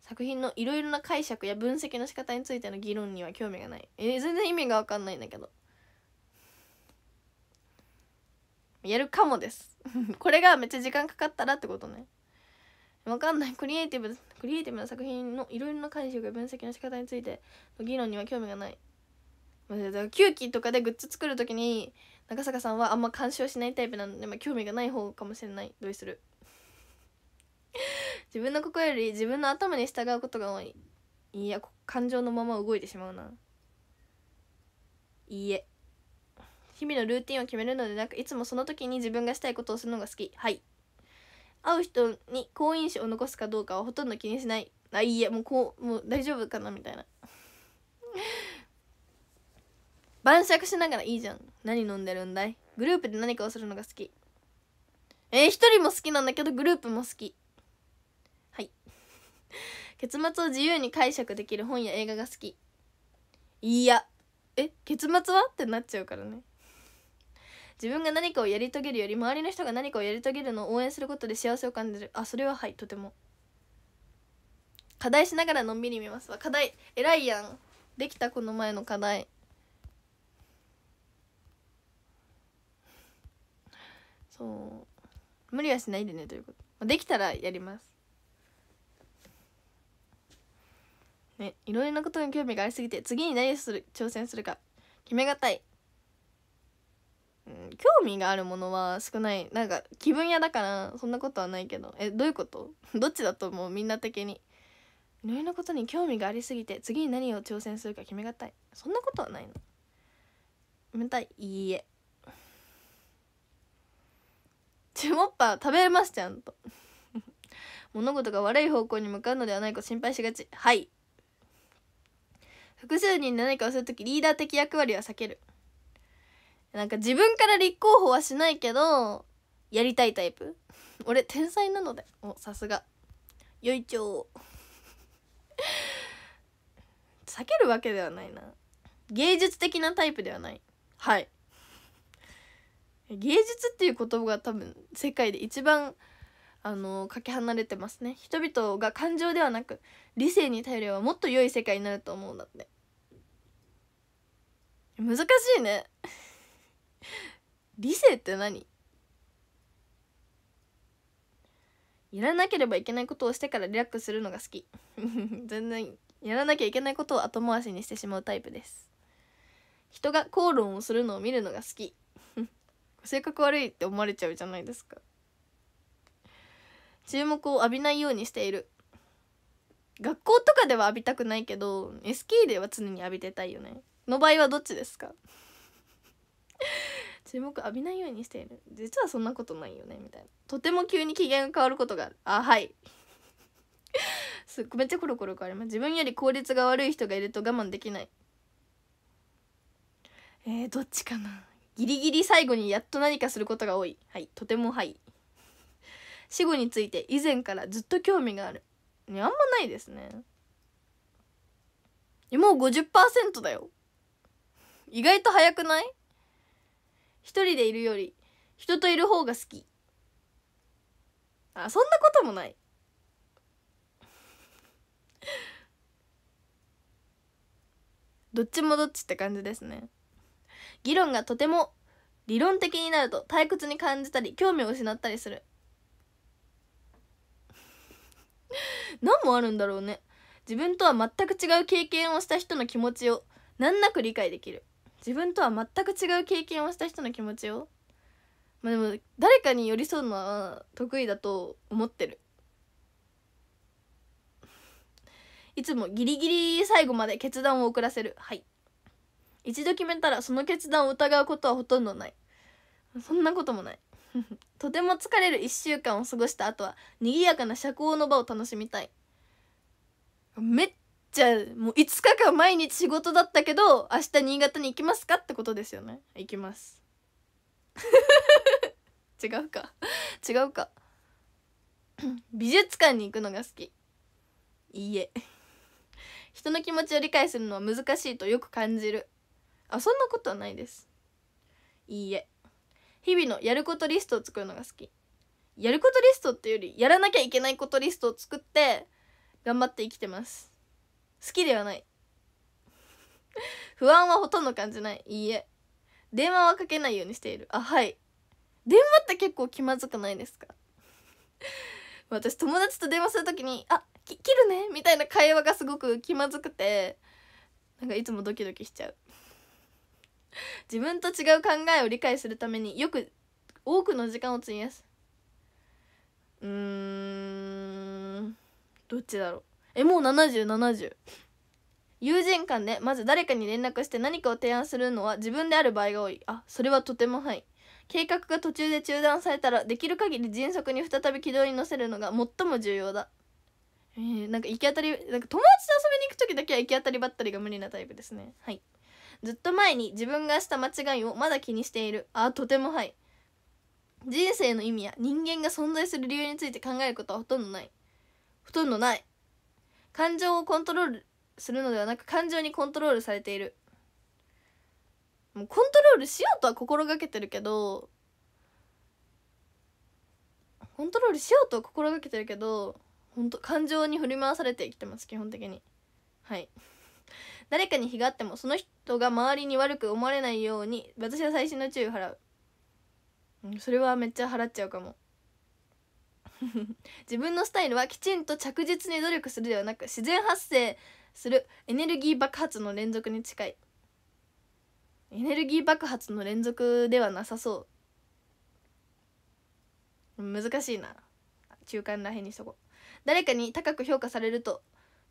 作品のいろいろな解釈や分析の仕方についての議論には興味がない、えー、全然意味が分かんないんだけどやるかもです これがめっちゃ時間かかったらってことねわかんないクリエイティブクリエイティブな作品のいろいろな解釈や分析の仕方についての議論には興味がないだから9期とかでグッズ作る時に中坂さんはあんま干渉しないタイプなので、まあ、興味がない方かもしれない同意する 自分の心より自分の頭に従うことが多いいや感情のまま動いてしまうないいえ日々のルーティンを決めるのでなくいつもその時に自分がしたいことをするのが好きはい会う人に好印象を残すかどうかはほとんど気にしないあいいやもうこうもう大丈夫かなみたいな 晩酌しながらいいじゃん何飲んでるんだいグループで何かをするのが好きえー、一人も好きなんだけどグループも好きはい 結末を自由に解釈できる本や映画が好きいやえ結末はってなっちゃうからね自分が何かをやり遂げるより周りの人が何かをやり遂げるのを応援することで幸せを感じるあそれははいとても課題しながらのんびり見ますわ課題偉いやんできたこの前の課題そう無理はしないでねということできたらやりますねいろいろなことに興味がありすぎて次に何をする挑戦するか決めがたい興味があるものは少ないなんか気分屋だからそんなことはないけどえどういうこと どっちだと思うみんな的にいろいろなことに興味がありすぎて次に何を挑戦するか決めがたいそんなことはないの決めたいいいえチュモッパ食べれますちゃんと 物事が悪い方向に向かうのではないか心配しがちはい複数人で何かをする時リーダー的役割は避けるなんか自分から立候補はしないけどやりたいタイプ 俺天才なのでおさすがよいちょ 避けるわけではないな芸術的なタイプではないはい芸術っていう言葉が多分世界で一番あのかけ離れてますね人々が感情ではなく理性に頼ればもっと良い世界になると思うんだって難しいね 理性って何やらなければいけないことをしてからリラックスするのが好き 全然やらなきゃいけないことを後回しにしてしまうタイプです人が口論をするのを見るのが好き 性格悪いって思われちゃうじゃないですか注目を浴びないようにしている学校とかでは浴びたくないけど SK では常に浴びてたいよねの場合はどっちですか注 目浴びないようにしている実はそんなことないよねみたいなとても急に機嫌が変わることがあるあはい すっごめっちゃコロコロ変わります自分より効率が悪い人がいると我慢できないえー、どっちかなギリギリ最後にやっと何かすることが多いはいとてもはい死後について以前からずっと興味があるあんまないですねもう50%だよ意外と早くない一人でいるより人といる方が好きあそんなこともない どっちもどっちって感じですね議論がとても理論的になると退屈に感じたり興味を失ったりする 何もあるんだろうね自分とは全く違う経験をした人の気持ちを難なく理解できる自分とは全く違う経験をした人の気持ちをまあでも誰かに寄り添うのは得意だと思ってるいつもギリギリ最後まで決断を遅らせるはい一度決めたらその決断を疑うことはほとんどないそんなこともない とても疲れる1週間を過ごした後は賑やかな社交の場を楽しみたいめっじゃあもう5日間毎日仕事だったけど明日新潟に行きますかってことですよね行きます 違うか違うか 美術館に行くのが好きいいえ人の気持ちを理解するのは難しいとよく感じるあそんなことはないですいいえ日々のやることリストを作るのが好きやることリストっていうよりやらなきゃいけないことリストを作って頑張って生きてます好きではない不安はほとんど感じないいいえ電話はかけないようにしているあはい電話って結構気まずくないですか 私友達と電話する時に「あ切るね」みたいな会話がすごく気まずくてなんかいつもドキドキしちゃう自分と違う考えを理解するためによく多くの時間を費やすうーんどっちだろうえもう7070友人間でまず誰かに連絡して何かを提案するのは自分である場合が多いあそれはとてもはい計画が途中で中断されたらできる限り迅速に再び軌道に乗せるのが最も重要だえー、なんか行き当たりなんか友達と遊びに行く時だけは行き当たりばったりが無理なタイプですねはいずっと前に自分がした間違いをまだ気にしているあとてもはい人生の意味や人間が存在する理由について考えることはほとんどないほとんどない感情をコントロールするのではなく感情にコントロールされているもうコントロールしようとは心がけてるけどコントロールしようとは心がけてるけど本当感情に振り回されて生きてます基本的にはい 誰かに非があってもその人が周りに悪く思われないように私は最新の注意を払うそれはめっちゃ払っちゃうかも 自分のスタイルはきちんと着実に努力するではなく自然発生するエネルギー爆発の連続に近いエネルギー爆発の連続ではなさそう難しいな中間らへんにしとこ誰かに高く評価されると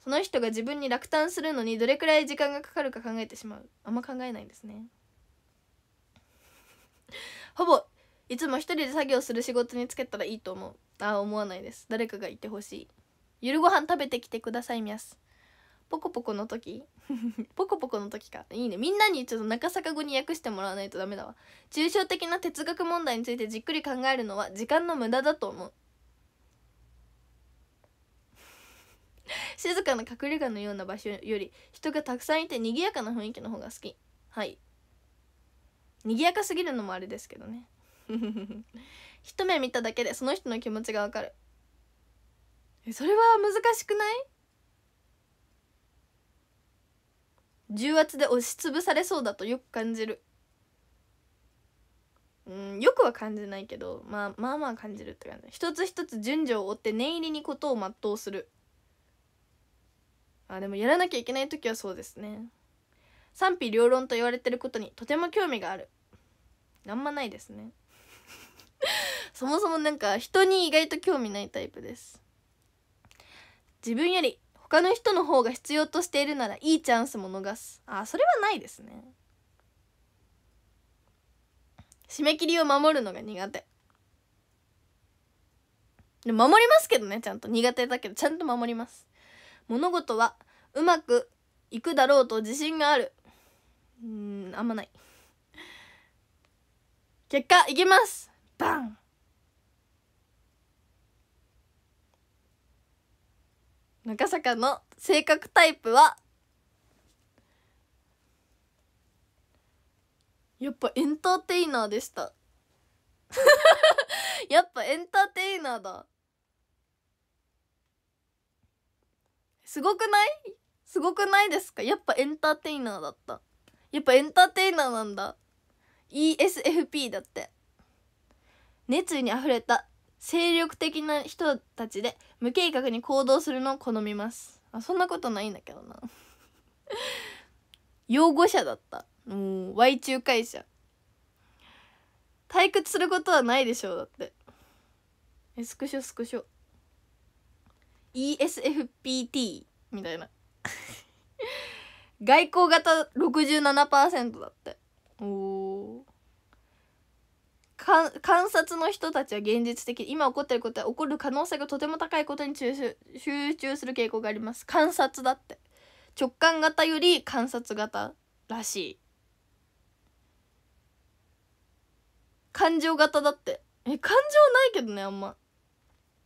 その人が自分に落胆するのにどれくらい時間がかかるか考えてしまうあんま考えないんですね ほぼいつも一人で作業する仕事につけたらいいと思うああ思わないです誰かがいてほしいゆるご飯食べてきてくださいみやすポコポコの時 ポコポコの時かいいねみんなにちょっと中坂語に訳してもらわないとダメだわ抽象的な哲学問題についてじっくり考えるのは時間の無駄だと思う静かな隠れ家のような場所より人がたくさんいて賑やかな雰囲気の方が好きはい賑やかすぎるのもあれですけどね 一目見ただけでその人の気持ちがわかるえそれは難しくない重圧で押しつぶされそうだとよく感じるうんよくは感じないけど、まあ、まあまあ感じるって感じ一つ一つ順序を追って念入りにことを全うするあでもやらなきゃいけない時はそうですね賛否両論と言われてることにとても興味があるなんもないですねそもそもなんか人に意外と興味ないタイプです自分より他の人の方が必要としているならいいチャンスも逃すあそれはないですね締め切りを守るのが苦手で守りますけどねちゃんと苦手だけどちゃんと守ります物事はうまくいくだろうと自信があるうんあんまない結果いきますバン中坂の性格タイプはやっぱエンターテイナーでした やっぱエンターテイナーだすごくないすごくないですかやっぱエンターテイナーだったやっぱエンターテイナーなんだ ESFP だって熱意にあふれた精力的な人たちで無計画に行動するのを好みますあそんなことないんだけどな擁 護者だったもう Y 中会者退屈することはないでしょうだってえスクショスクショ ESFPT みたいな 外交型67%だっておお観察の人たちは現実的今起こってることは起こる可能性がとても高いことに集中する傾向があります観察だって直感型より観察型らしい感情型だってえ感情ないけどねあんま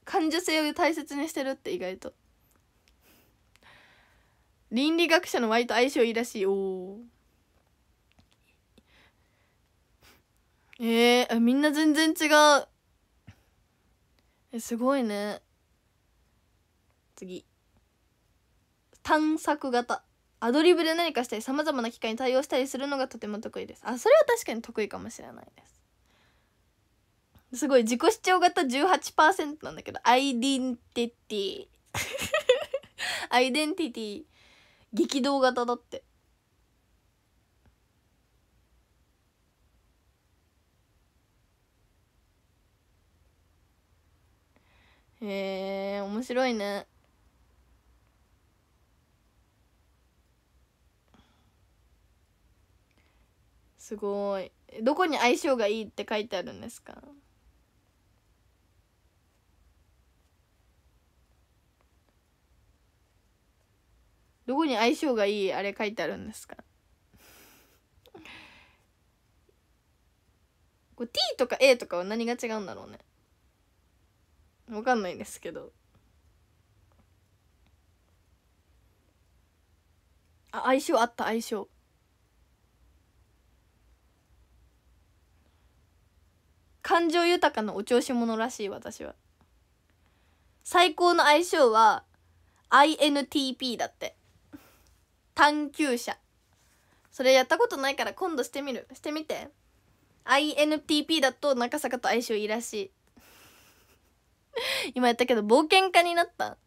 感受性を大切にしてるって意外と倫理学者の割と相性いいらしいおおえー、みんな全然違うえすごいね次探索型アドリブで何かしたりさまざまな機会に対応したりするのがとても得意ですあそれは確かに得意かもしれないですすごい自己主張型18%なんだけどアイデンティティアイデンティティ激動型だってへえ面白いねすごいどこに相性がいいって書いてあるんですかどこに相性がいいあれ書いてあるんですかこう T とか A とかは何が違うんだろうねわかんないですけどあ相性あった相性感情豊かなお調子者らしい私は最高の相性は INTP だって探求者それやったことないから今度してみるしてみて INTP だと中坂と相性いいらしい 今やったけど冒険家になった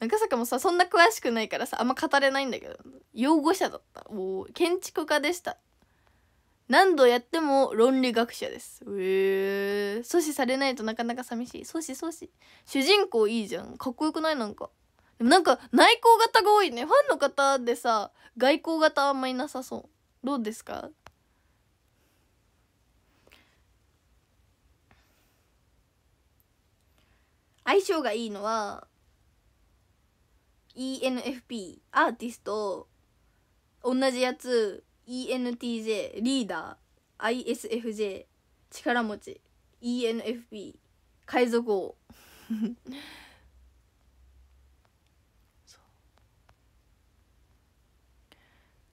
長坂もさそんな詳しくないからさあんま語れないんだけど擁護者だったもう建築家でした何度やっても論理学者ですへえー、阻止されないとなかなか寂しい阻止阻止主人公いいじゃんかっこよくないなんかでもなんか内向型が多いねファンの方でさ外向型あんまいなさそうどうですか相性がいいのは ENFP アーティスト同じやつ ENTJ リーダー ISFJ 力持ち ENFP 海賊王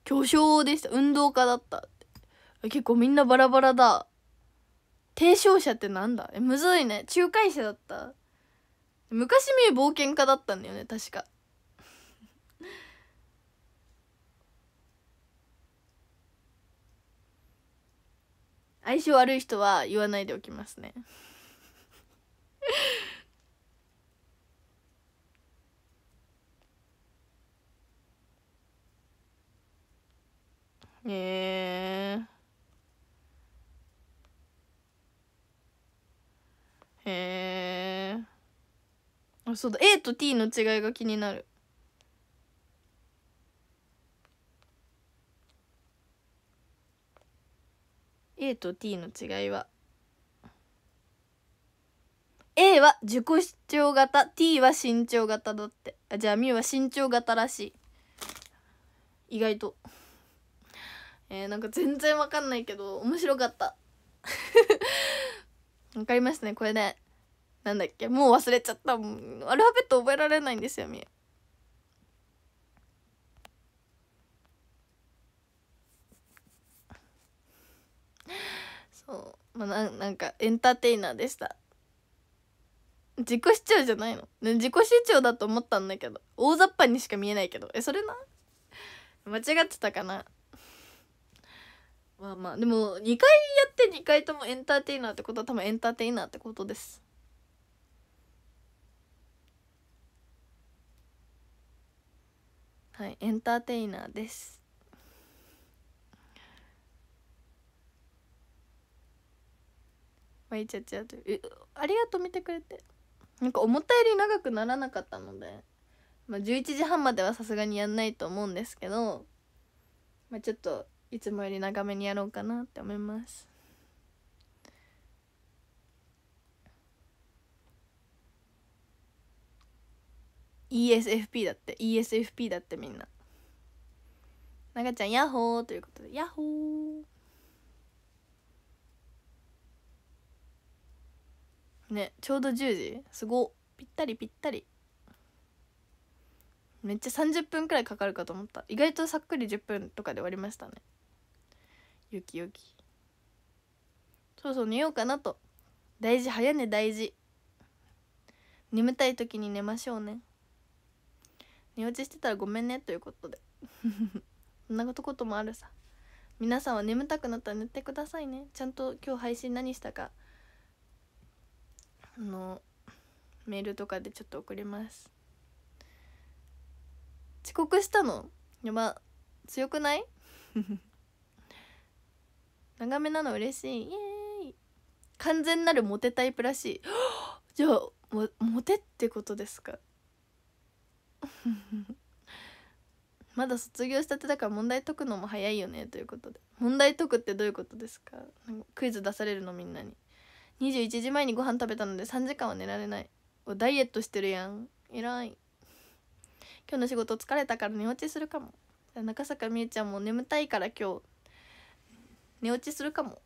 巨匠でした運動家だった結構みんなバラバラだ提唱者ってなんだえむずいね仲介者だった昔名冒険家だったんだよね確か相性悪い人は言わないでおきますねへえへえあそうだ A と T の違いが気になると T の違いは A は自己主張型 T は身長型だってあじゃあみは身長型らしい意外とえー、なんか全然わかんないけど面白かった わかりましたねこれねなんだっけもう忘れちゃったアルファベット覚えられないんですよみえそう、まあ、ななんかエンターテイナーでした自己主張じゃないの、ね、自己主張だと思ったんだけど大雑把にしか見えないけどえそれな間違ってたかなまあまあでも2回やって2回ともエンターテイナーってことは多分エンターテイナーってことですはいエンターテイナーですまいちゃちゃとありがとう見てくれてなんか思ったより長くならなかったので、まあ、11時半まではさすがにやんないと思うんですけど、まあ、ちょっといつもより長めにやろうかなって思います ESFP だって ESFP だってみんなながちゃんヤッホーということでヤッホーねちょうど10時すごぴったりぴったりめっちゃ30分くらいかかるかと思った意外とさっくり10分とかで終わりましたねゆきゆきそうそう寝ようかなと大事早寝大事眠たい時に寝ましょうね寝落ちしてたらごめんねということで そんなこともあるさ皆さんは眠たくなったら寝てくださいねちゃんと今日配信何したかあのメールとかでちょっと送ります遅刻したのやば強くない 長めなの嬉しいイエーイ完全なるモテタイプらしい じゃあモテってことですか まだ卒業したてだから問題解くのも早いよねということで問題解くってどういうことですかクイズ出されるのみんなに21時前にご飯食べたので3時間は寝られないダイエットしてるやん偉い今日の仕事疲れたから寝落ちするかも中坂美恵ちゃんも眠たいから今日寝落ちするかも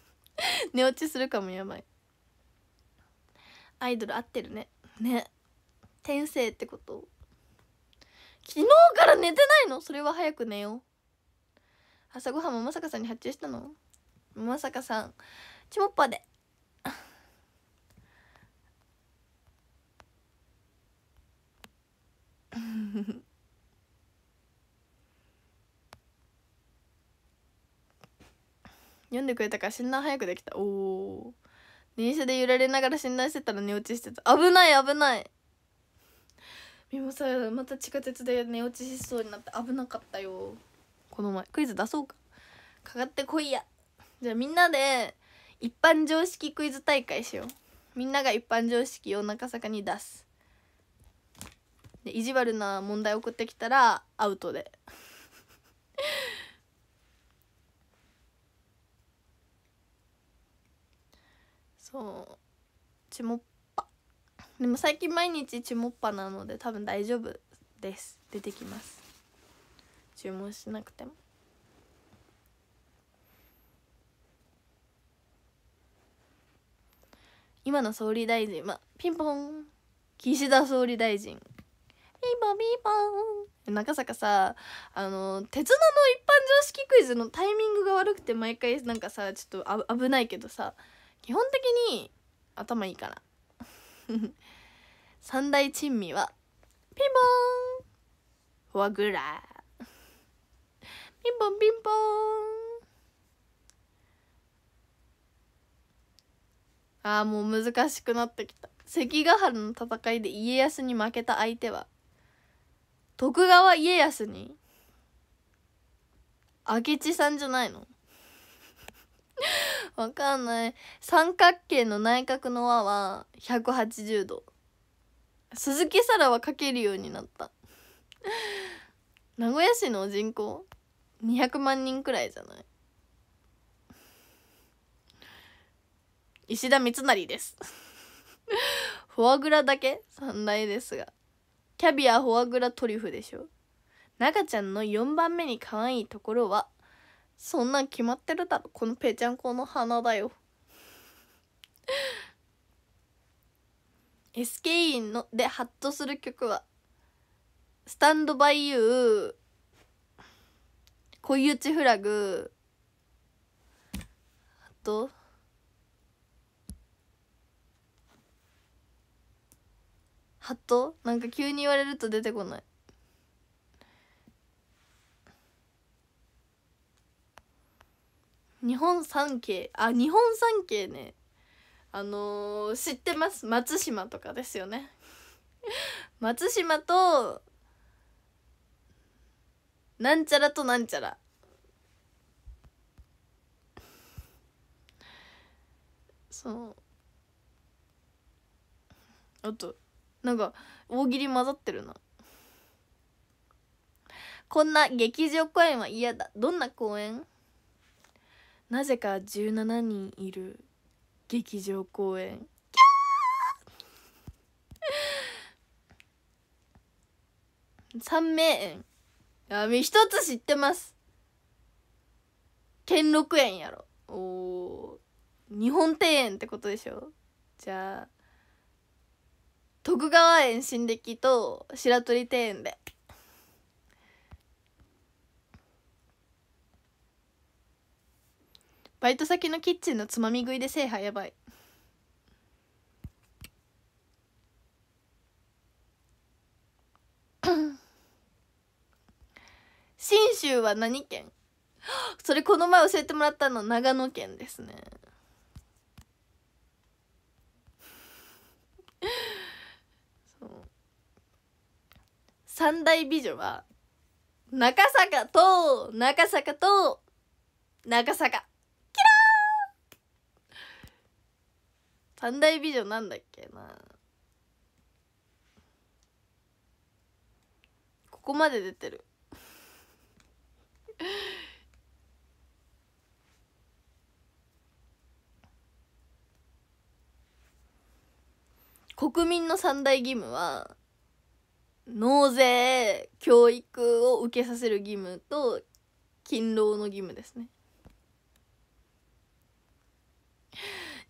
寝落ちするかもやばいアイドル合ってるねね転生ってこと昨日から寝てないのそれは早く寝よう朝ごはんもまさかさんに発注したのまさかさんちもっぱで 読んでくれたから診断早くできたおお電車で揺られながら診断してたら寝落ちしてた危ない危ないさまた地下鉄で寝落ちしそうになって危なかったよこの前クイズ出そうかかかってこいやじゃあみんなで一般常識クイズ大会しようみんなが一般常識を中坂に出すで意地悪な問題送ってきたらアウトで そうちもっでも最近毎日ちもっぱなので多分大丈夫です出てきます注文しなくても今の総理大臣まピンポン岸田総理大臣ピンポンピンポン中坂さあの鉄のの一般常識クイズのタイミングが悪くて毎回なんかさちょっと危ないけどさ基本的に頭いいから 三大珍味はピンポンフォアグラピンポンピンポンああもう難しくなってきた関ヶ原の戦いで家康に負けた相手は徳川家康に明智さんじゃないの わかんない三角形の内角の和は180度鈴木沙羅は書けるようになった名古屋市の人口200万人くらいじゃない石田三成ですフォアグラだけ三大ですがキャビアフォアグラトリュフでしょ中ちゃんの4番目に可愛いところはそんなん決まってるだろこのぺちゃんこの花だよ SKE のでハッとする曲は「スタンドバイユー」「恋打ちフラグ」あと「ハッと」なんか急に言われると出てこない日本三景あ日本三景ねあのー、知ってます松島とかですよね 松島となんちゃらとなんちゃらそうあとなんか大喜利混ざってるなこんな劇場公演は嫌だどんな公演なぜか17人いる劇場公演三名園あ一つ知ってます兼六園やろお日本庭園ってことでしょじゃあ徳川園進暦と白鳥庭園で。バイト先のキッチンのつまみ食いで制覇やばい信州は何県それこの前教えてもらったの長野県ですね三大美女は中坂と中坂と中坂三大美女なんだっけなここまで出てる国民の三大義務は納税教育を受けさせる義務と勤労の義務ですね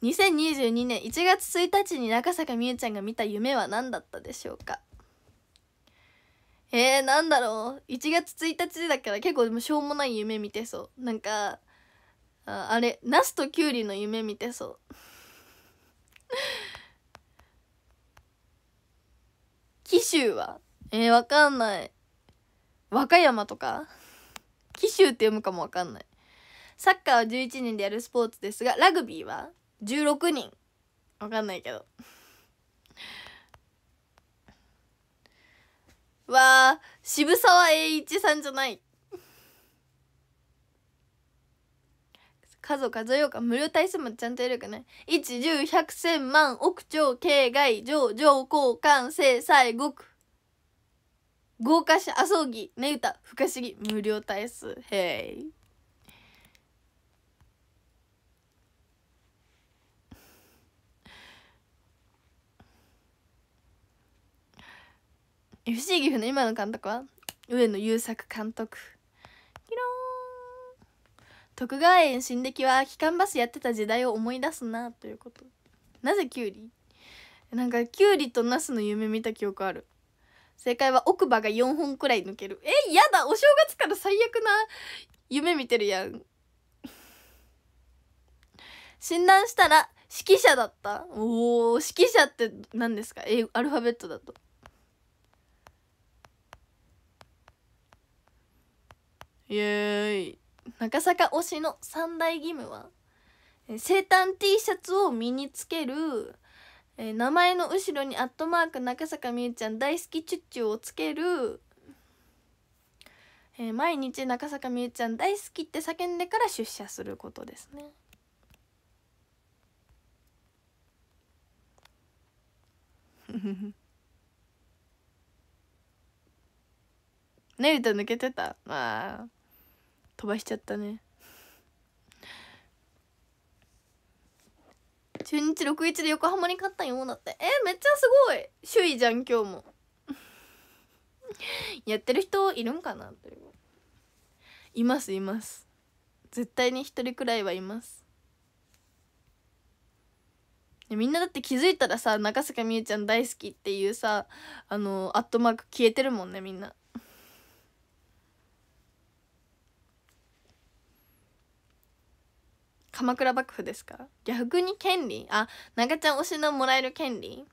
2022年1月1日に中坂美羽ちゃんが見た夢は何だったでしょうかえー、なんだろう1月1日だから結構しょうもない夢見てそうなんかああれナスとキュウリの夢見てそう紀州 はえー、わかんない和歌山とか紀州って読むかもわかんないサッカーは11人でやるスポーツですがラグビーは16人わかんないけどわあ渋沢栄一さんじゃない数を数えようか無料体数もちゃんとやるかね一十百千万億兆形外上上交換制裁極豪華者遊生木ね歌不可思議無料体数へい FC 岐阜の今の監督は上野優作監督キローン徳川園新暦は機関バスやってた時代を思い出すなということなぜキュウリなんかキュウリとナスの夢見た記憶ある正解は奥歯が4本くらい抜けるえやだお正月から最悪な夢見てるやん診断したら指揮者だったお指揮者って何ですかえアルファベットだとーイ中坂推しの三大義務は生誕 T シャツを身につける、えー、名前の後ろにアットマーク中坂みゆちゃん大好きチュッチュをつける、えー、毎日中坂みゆちゃん大好きって叫んでから出社することですね。ねゆた抜けてたまあ飛ばしちゃったね中日61で横浜に勝ったよだってえめっちゃすごい首位じゃん今日も やってる人いるんかなといういますいます絶対に一人くらいはいますみんなだって気づいたらさ中坂美ゆちゃん大好きっていうさあのアットマーク消えてるもんねみんな鎌倉幕府ですか逆に権利あ長ちゃん推しのもらえる権利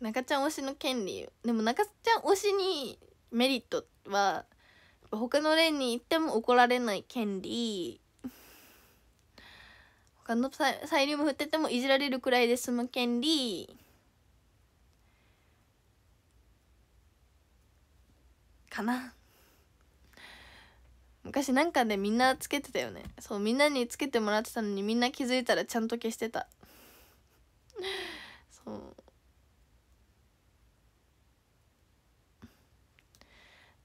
中ちゃん推しの権利でも中ちゃん推しにメリットは他の例に行っても怒られない権利他のサイサイリウム振っててもいじられるくらいで済む権利かな昔なんかでみんなつけてたよねそうみんなにつけてもらってたのにみんな気づいたらちゃんと消してた そう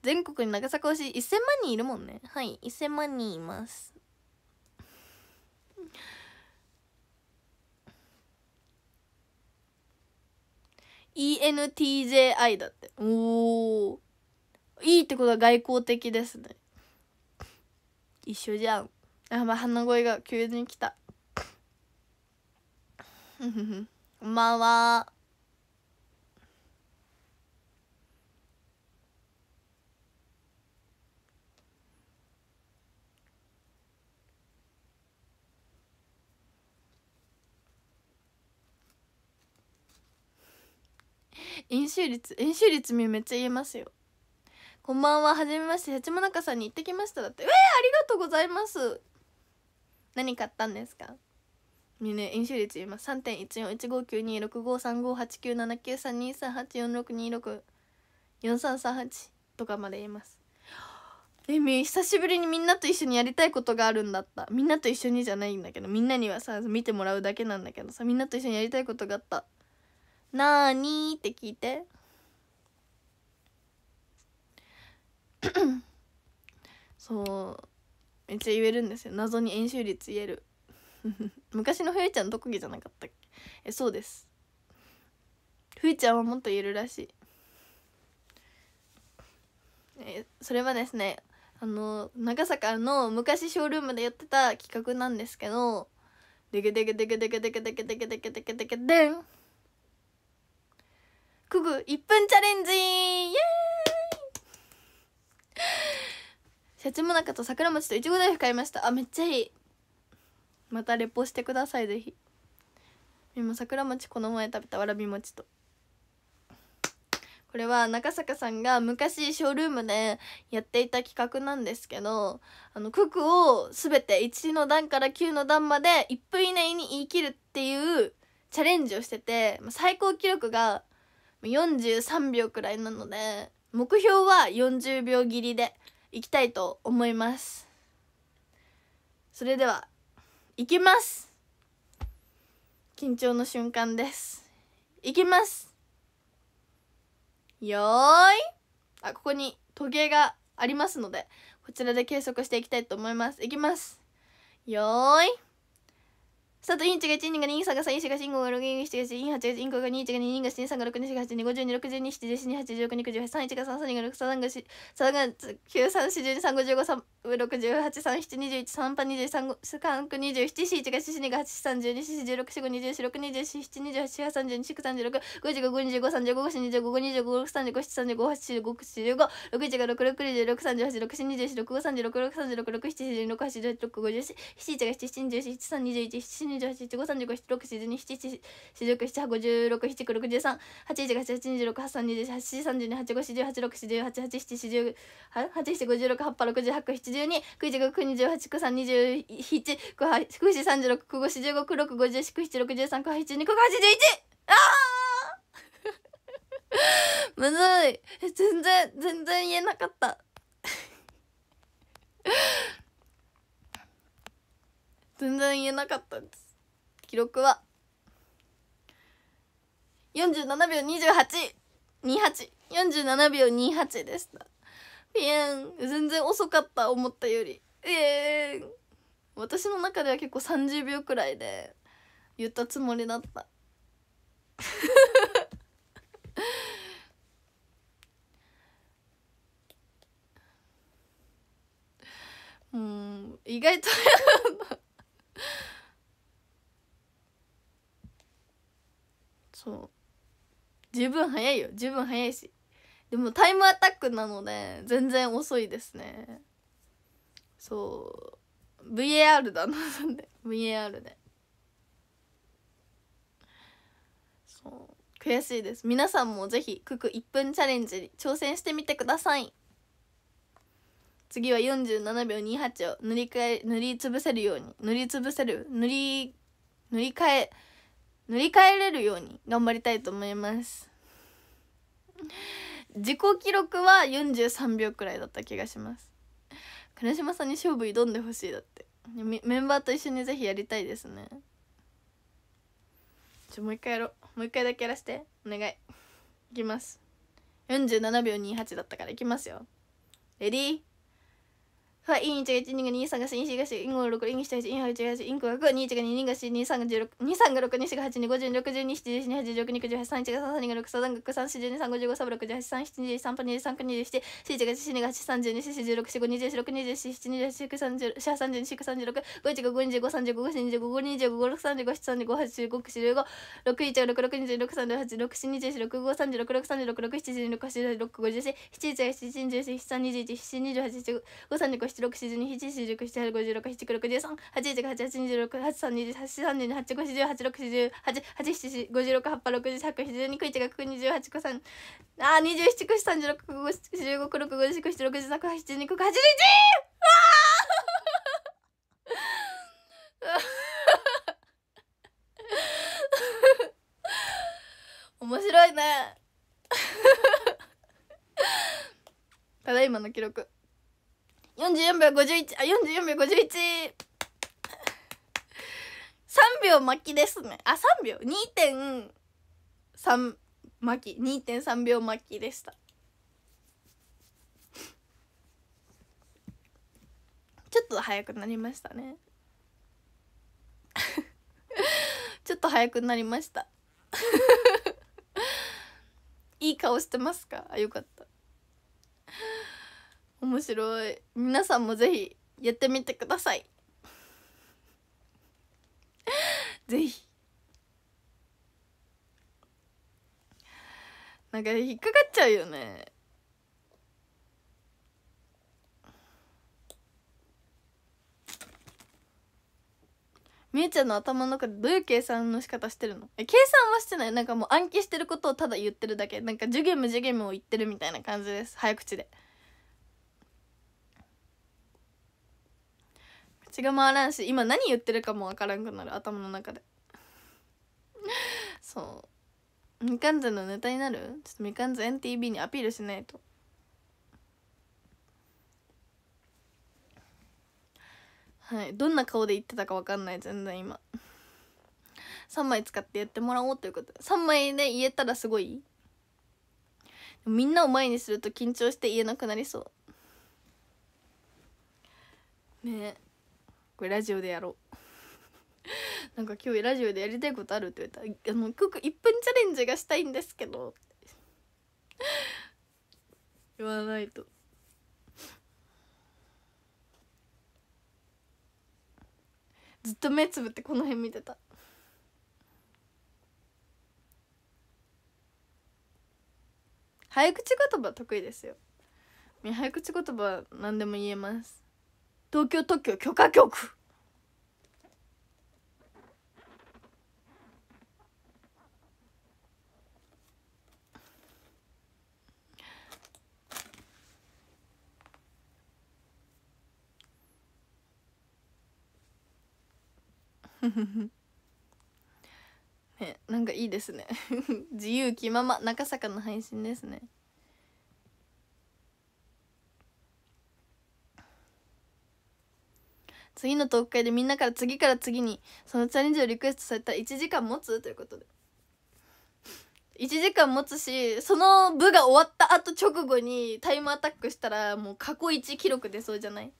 全国に長坂推し1000万人いるもんねはい1000万人います「ENTJI」だっておおいいってことは外交的ですね一緒じゃんあまあ鼻声が急に来たこんばんは 飲酒率飲酒率めっちゃ言えますよこんばんははじめまして八村中さんに行ってきましただってえー、ありがとうございます何買ったんですかみね円周率今3.14159265358979323846264338とかまで言いますえみ久しぶりにみんなと一緒にやりたいことがあるんだったみんなと一緒にじゃないんだけどみんなにはさ見てもらうだけなんだけどさみんなと一緒にやりたいことがあったなーにーって聞いて そうめっちゃ言えるんですよ謎に円周率言える 昔のふえちゃん特技じゃなかったっけえそうですふえちゃんはもっと言えるらしいえそれはですねあの長坂の昔ショールームでやってた企画なんですけど「でけでけでけでけでけでけでけでけでけでけでん」「クグ1分チャレンジイエーイシャチモナカと桜餅といちご大福買いましたあめっちゃいいまたレポしてくださいぜひ今桜餅この前食べたわらび餅とこれは中坂さんが昔ショールームでやっていた企画なんですけどあの九九を全て1の段から9の段まで1分以内に言い切るっていうチャレンジをしてて最高記録が43秒くらいなので目標は40秒切りでいきたいと思いますそれではいきます緊張の瞬間ですいきますよーいあここに時計がありますのでこちらで計測していきたいと思いますいきますよーいスタトインチが1人が2人差が1人が信号が6人が7が7人8がインが2 1が2人が7人3が6人が8人が52 62 7 8 19 20 3 1が3 3が6 3が4 3が9 3 4 12 3 5 15 3 6 18 3 7 21 3パ2 3 3 9 2 7 1が7 2が8 3 1 2 4 16 4 5 2 4 6 2 4 7 2 8 4 3 2 6 3 6 5 1が5 2 5 3 5 5 2 5 5 2 5 6 3 5 7 3 5 8 4 5 7 5 6 1が6 6 2 6 3 8 6 4 2 4 6 5 3 6 6 3 6 6 7 4 6 8 6 5 1 7 1が7 7 2 1 7 2 1 7あーむずい全然全然言えなかった全然言えなかったです記録は47秒282847秒28でしたピエン全然遅かった思ったよりええ私の中では結構30秒くらいで言ったつもりだった うん意外とそう十分早いよ十分早いしでもタイムアタックなので全然遅いですねそう VAR だななんで VAR でそう悔しいです皆さんもぜひクク1分チャレンジに挑戦してみてください次は47秒28を塗り替え塗りつぶせるように塗りつぶせる塗り塗り替え乗り換えれるように頑張りたいと思います自己記録は43秒くらいだった気がします金島さんに勝負挑んでほしいだってメンバーと一緒にぜひやりたいですねちょもう一回やろうもう一回だけやらせてお願いいきます47秒28だったからいきますよレディーは、イン1が1、2が2、3が4、が4、イン5が6、イン7が8、イン8が8、イン9が5、2、1が2、2が4、が16、2、3が6、2、4が8、2、5、6、12、7、12、8、16、2、9、8、3、1が3、3が6、3、3が3、4、12、3、5、15、3、6、18、3、7、23、3、23、3、24、4、が4、2が8、3、12、4、16、4、5、26、27、28、29、30、34、36、51が5、25、35、5、25、25、25、35、35、35、35、35、6、1が6、6、26、38、6、24、6、5、36、6、36、6、7、6、8、6、54、7、1が7、14、7、21、7、28、5、35、35、35、35、35、35、35、35、35、35、35、35、35、35、35、35、35、35、35、35、35、35、35、35、35、35、35、35、35、35、35、35、35、35、35、35、35、35、35、35、35、35、35、35、35、35、35、35、35、35、35、35、35、35、35、35、35、35、35、35、35、35、3 3 3 3 3 3 3 3 3 3 3 3 3 3 3 3 3 3 3 3 3 3 3 3 3 3 3 3 3 3 3 3 3 3 3 3 3 3 3 3 3 3 3 3 3 3 3 3 3 3 3 3 3 3 3 3 3 3 3 3 3 3 3 3 3 3 3 3 3 3 3 3 3 3 3 3 3 3 3 3 3 3 3 3 3 3 3 3 3 3 3 3 3 3 3 3 3 3 3 3 3 3 3 3 3 3 3 3 3 3 3 3 3 3七六七十二七四十六七八五十六七九六十三八一九八八二十六八三二十八三二八五四十八六七十八八七七五十六八八六十八九十二九一九九二十八九三あ二十七九三十六九五十五九六五十九七六十七九七二九八十一面白いねただいまの記録44秒51あ四44秒513秒巻きですねあ3秒2.3巻き2.3秒巻きでしたちょっと早くなりましたね ちょっと早くなりました いい顔してますかあよかった面白い皆さんもぜひやってみてください ぜひなんか引っかかっちゃうよねみゆちゃんの頭の中でどういう計算の仕方してるのえ計算はしてないなんかもう暗記してることをただ言ってるだけなんか「ジュゲムジュゲム」を言ってるみたいな感じです早口で血が回らんし今何言ってるかもわからんくなる頭の中で そうみかんずのネタになるちょっとみかんず NTV にアピールしないとはいどんな顔で言ってたかわかんない全然今3枚使ってやってもらおうということ3枚で言えたらすごいみんなを前にすると緊張して言えなくなりそうねえこれラジオでやろう なんか今日ラジオでやりたいことあるって言ったら「あの曲1分チャレンジがしたいんですけど」言わないと。ずっと目つぶってこの辺見てた。早口言葉得意ですよ。早口言葉何でも言えます。東京特許許可局 ねなんかいいですね 自由気まま中坂の配信ですね次のトーク会でみんなから次から次にそのチャレンジをリクエストされたら1時間持つということで1時間持つしその部が終わった後直後にタイムアタックしたらもう過去1記録出そうじゃない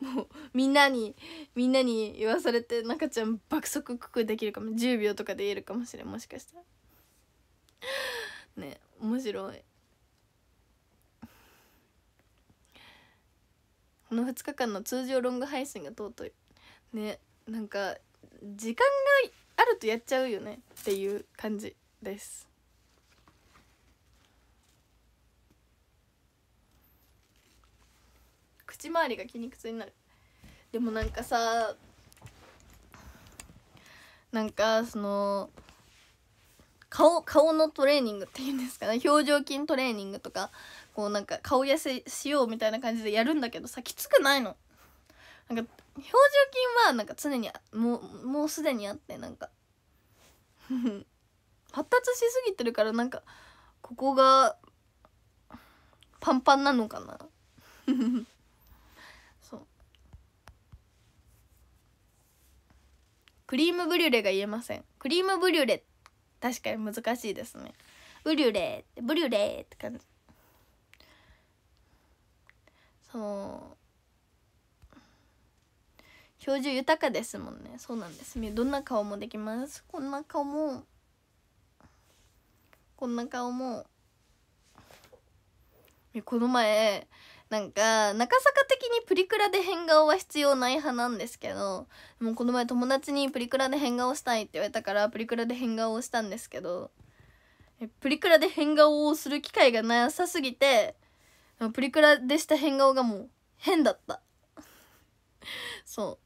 もうみんなにみんなに言わされて中ちゃん爆速ククできるかも10秒とかで言えるかもしれんもしかしたらね面白いの2日間の通常ロング配信がとうとうねなんか時間があるとやっちゃうよねっていう感じです口周りが筋肉痛になるでもなんかさなんかその顔顔のトレーニングっていうんですかね表情筋トレーニングとかこうなんか顔痩せしようみたいな感じでやるんだけどさきつくないのなんか表情筋はなんか常にもうもうすでにあってなんか 発達しすぎてるからなんかここがパンパンなのかな そうクリームブリュレが言えませんクリームブリュレ確かに難しいですねブリュレブリュレって感じそう表情豊かですもんねそうなんですどんな顔もできますこんな顔もこんな顔もこの前なんか中坂的にプリクラで変顔は必要ない派なんですけどもうこの前友達にプリクラで変顔したいって言われたからプリクラで変顔をしたんですけどプリクラで変顔をする機会がなさすぎてプリクラでした変顔がもう変だったそ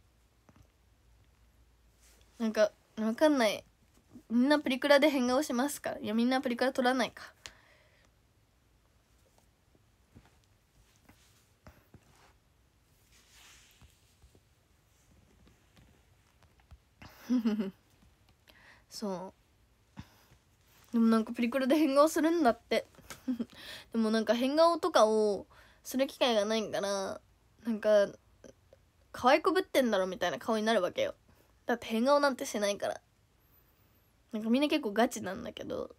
うなんかわかんないみんなプリクラで変顔しますかいやみんなプリクラ撮らないかそうでもなんかプリクラで変顔するんだって でもなんか変顔とかをする機会がないからなんか可愛くぶってんだろみたいな顔になるわけよだって変顔なんてしないからなんかみんな結構ガチなんだけど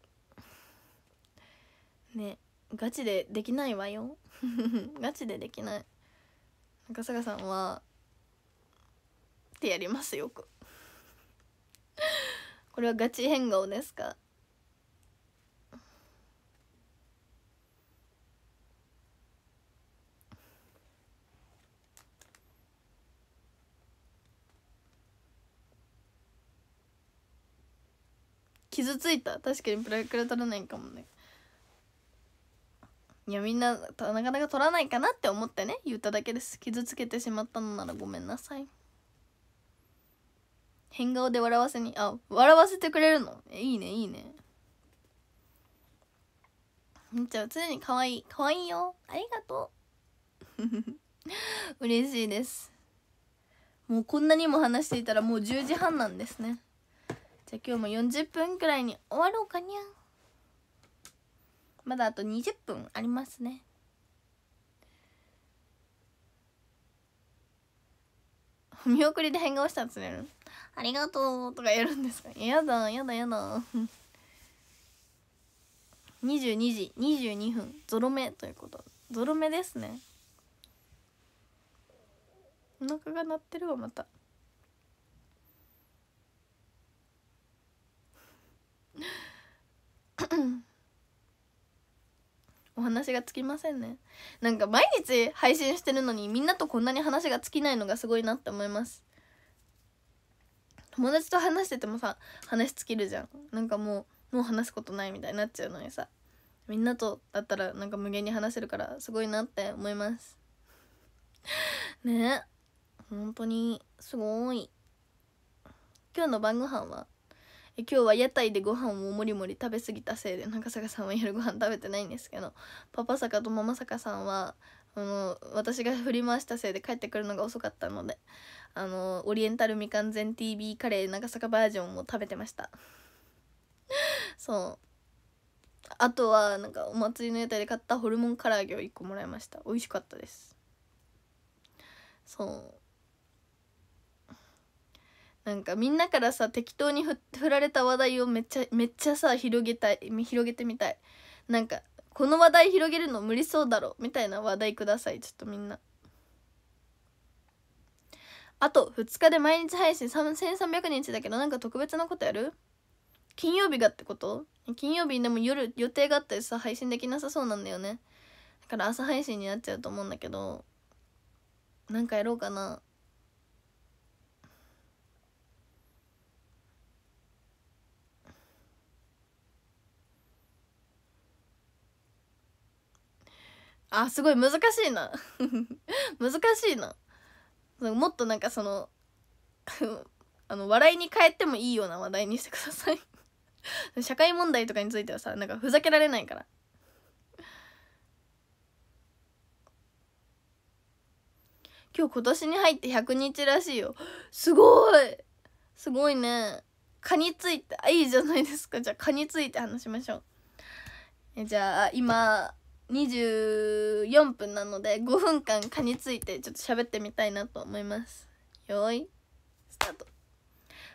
ねガチでできないわよ ガチでできない中賀さんはってやりますよく これはガチ変顔ですか傷ついた確かにプラクラ取らないかもねいやみんななかなか取らないかなって思ってね言っただけです傷つけてしまったのならごめんなさい変顔で笑わせにあ笑わせてくれるのいいねいいねみちゃん常に可愛い可愛いよありがとう 嬉しいですもうこんなにも話していたらもう10時半なんですねじゃあ今日も40分くらいに終わろうかにゃまだあと20分ありますね見送りで変顔したんですねありがとうとかやるんですかやだやだやだ22時22分ゾロ目ということゾロ目ですねお腹が鳴ってるわまた お話がつきませんねなんか毎日配信してるのにみんなとこんなに話が尽きないのがすごいなって思います友達と話しててもさ話尽きるじゃんなんかもうもう話すことないみたいになっちゃうのにさみんなとだったらなんか無限に話せるからすごいなって思いますねえ本当にすごい今日の晩ご飯は今日は屋台でご飯をもりもり食べ過ぎたせいで中坂さんは夜ご飯食べてないんですけどパパ坂とママ坂さんはあの私が振り回したせいで帰ってくるのが遅かったのであのオリエンタルみかん全 TV カレー長坂バージョンも食べてましたそうあとはなんかお祭りの屋台で買ったホルモン唐揚げを1個もらいました美味しかったですそうなんかみんなからさ適当に振られた話題をめっちゃめっちゃさ広げたい広げてみたいなんかこの話題広げるの無理そうだろみたいな話題くださいちょっとみんなあと2日で毎日配信1300日だけどなんか特別なことやる金曜日がってこと金曜日でも夜予定があってさ配信できなさそうなんだよねだから朝配信になっちゃうと思うんだけどなんかやろうかなあすごい難しいな 難しいなもっとなんかその あの笑いに変えてもいいような話題にしてください 社会問題とかについてはさなんかふざけられないから今日今年に入って100日らしいよすごいすごいね蚊についてあいいじゃないですかじゃあ蚊について話しましょうえじゃあ今24分なので5分間蚊についてちょっと喋ってみたいなと思いますよーいスタート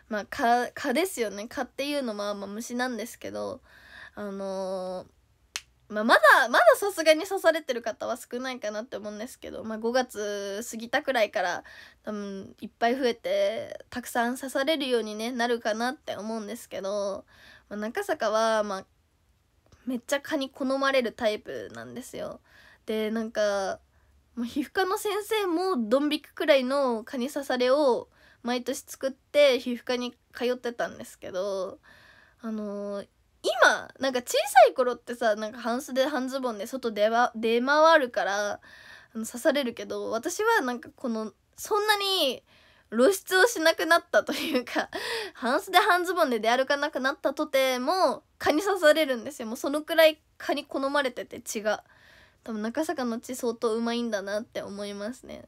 まあ蚊蚊ですよね蚊っていうのはまあ虫なんですけどあのー、まあ、まだまださすがに刺されてる方は少ないかなって思うんですけど、まあ、5月過ぎたくらいから多分いっぱい増えてたくさん刺されるように、ね、なるかなって思うんですけど、まあ、中坂はまあめっちゃ蚊に好まれるタイプなんですよでなんかもう皮膚科の先生もドン引くくらいの蚊に刺されを毎年作って皮膚科に通ってたんですけどあのー、今なんか小さい頃ってさなんか半袖半ズボンで外出出回るからあの刺されるけど私はなんかこのそんなに露出をしなくなったというか 半袖半ズボンで出歩かなくなったとても蚊に刺されるんですよもうそのくらい蚊に好まれてて血が多分中坂の血相当うまいんだなって思いますね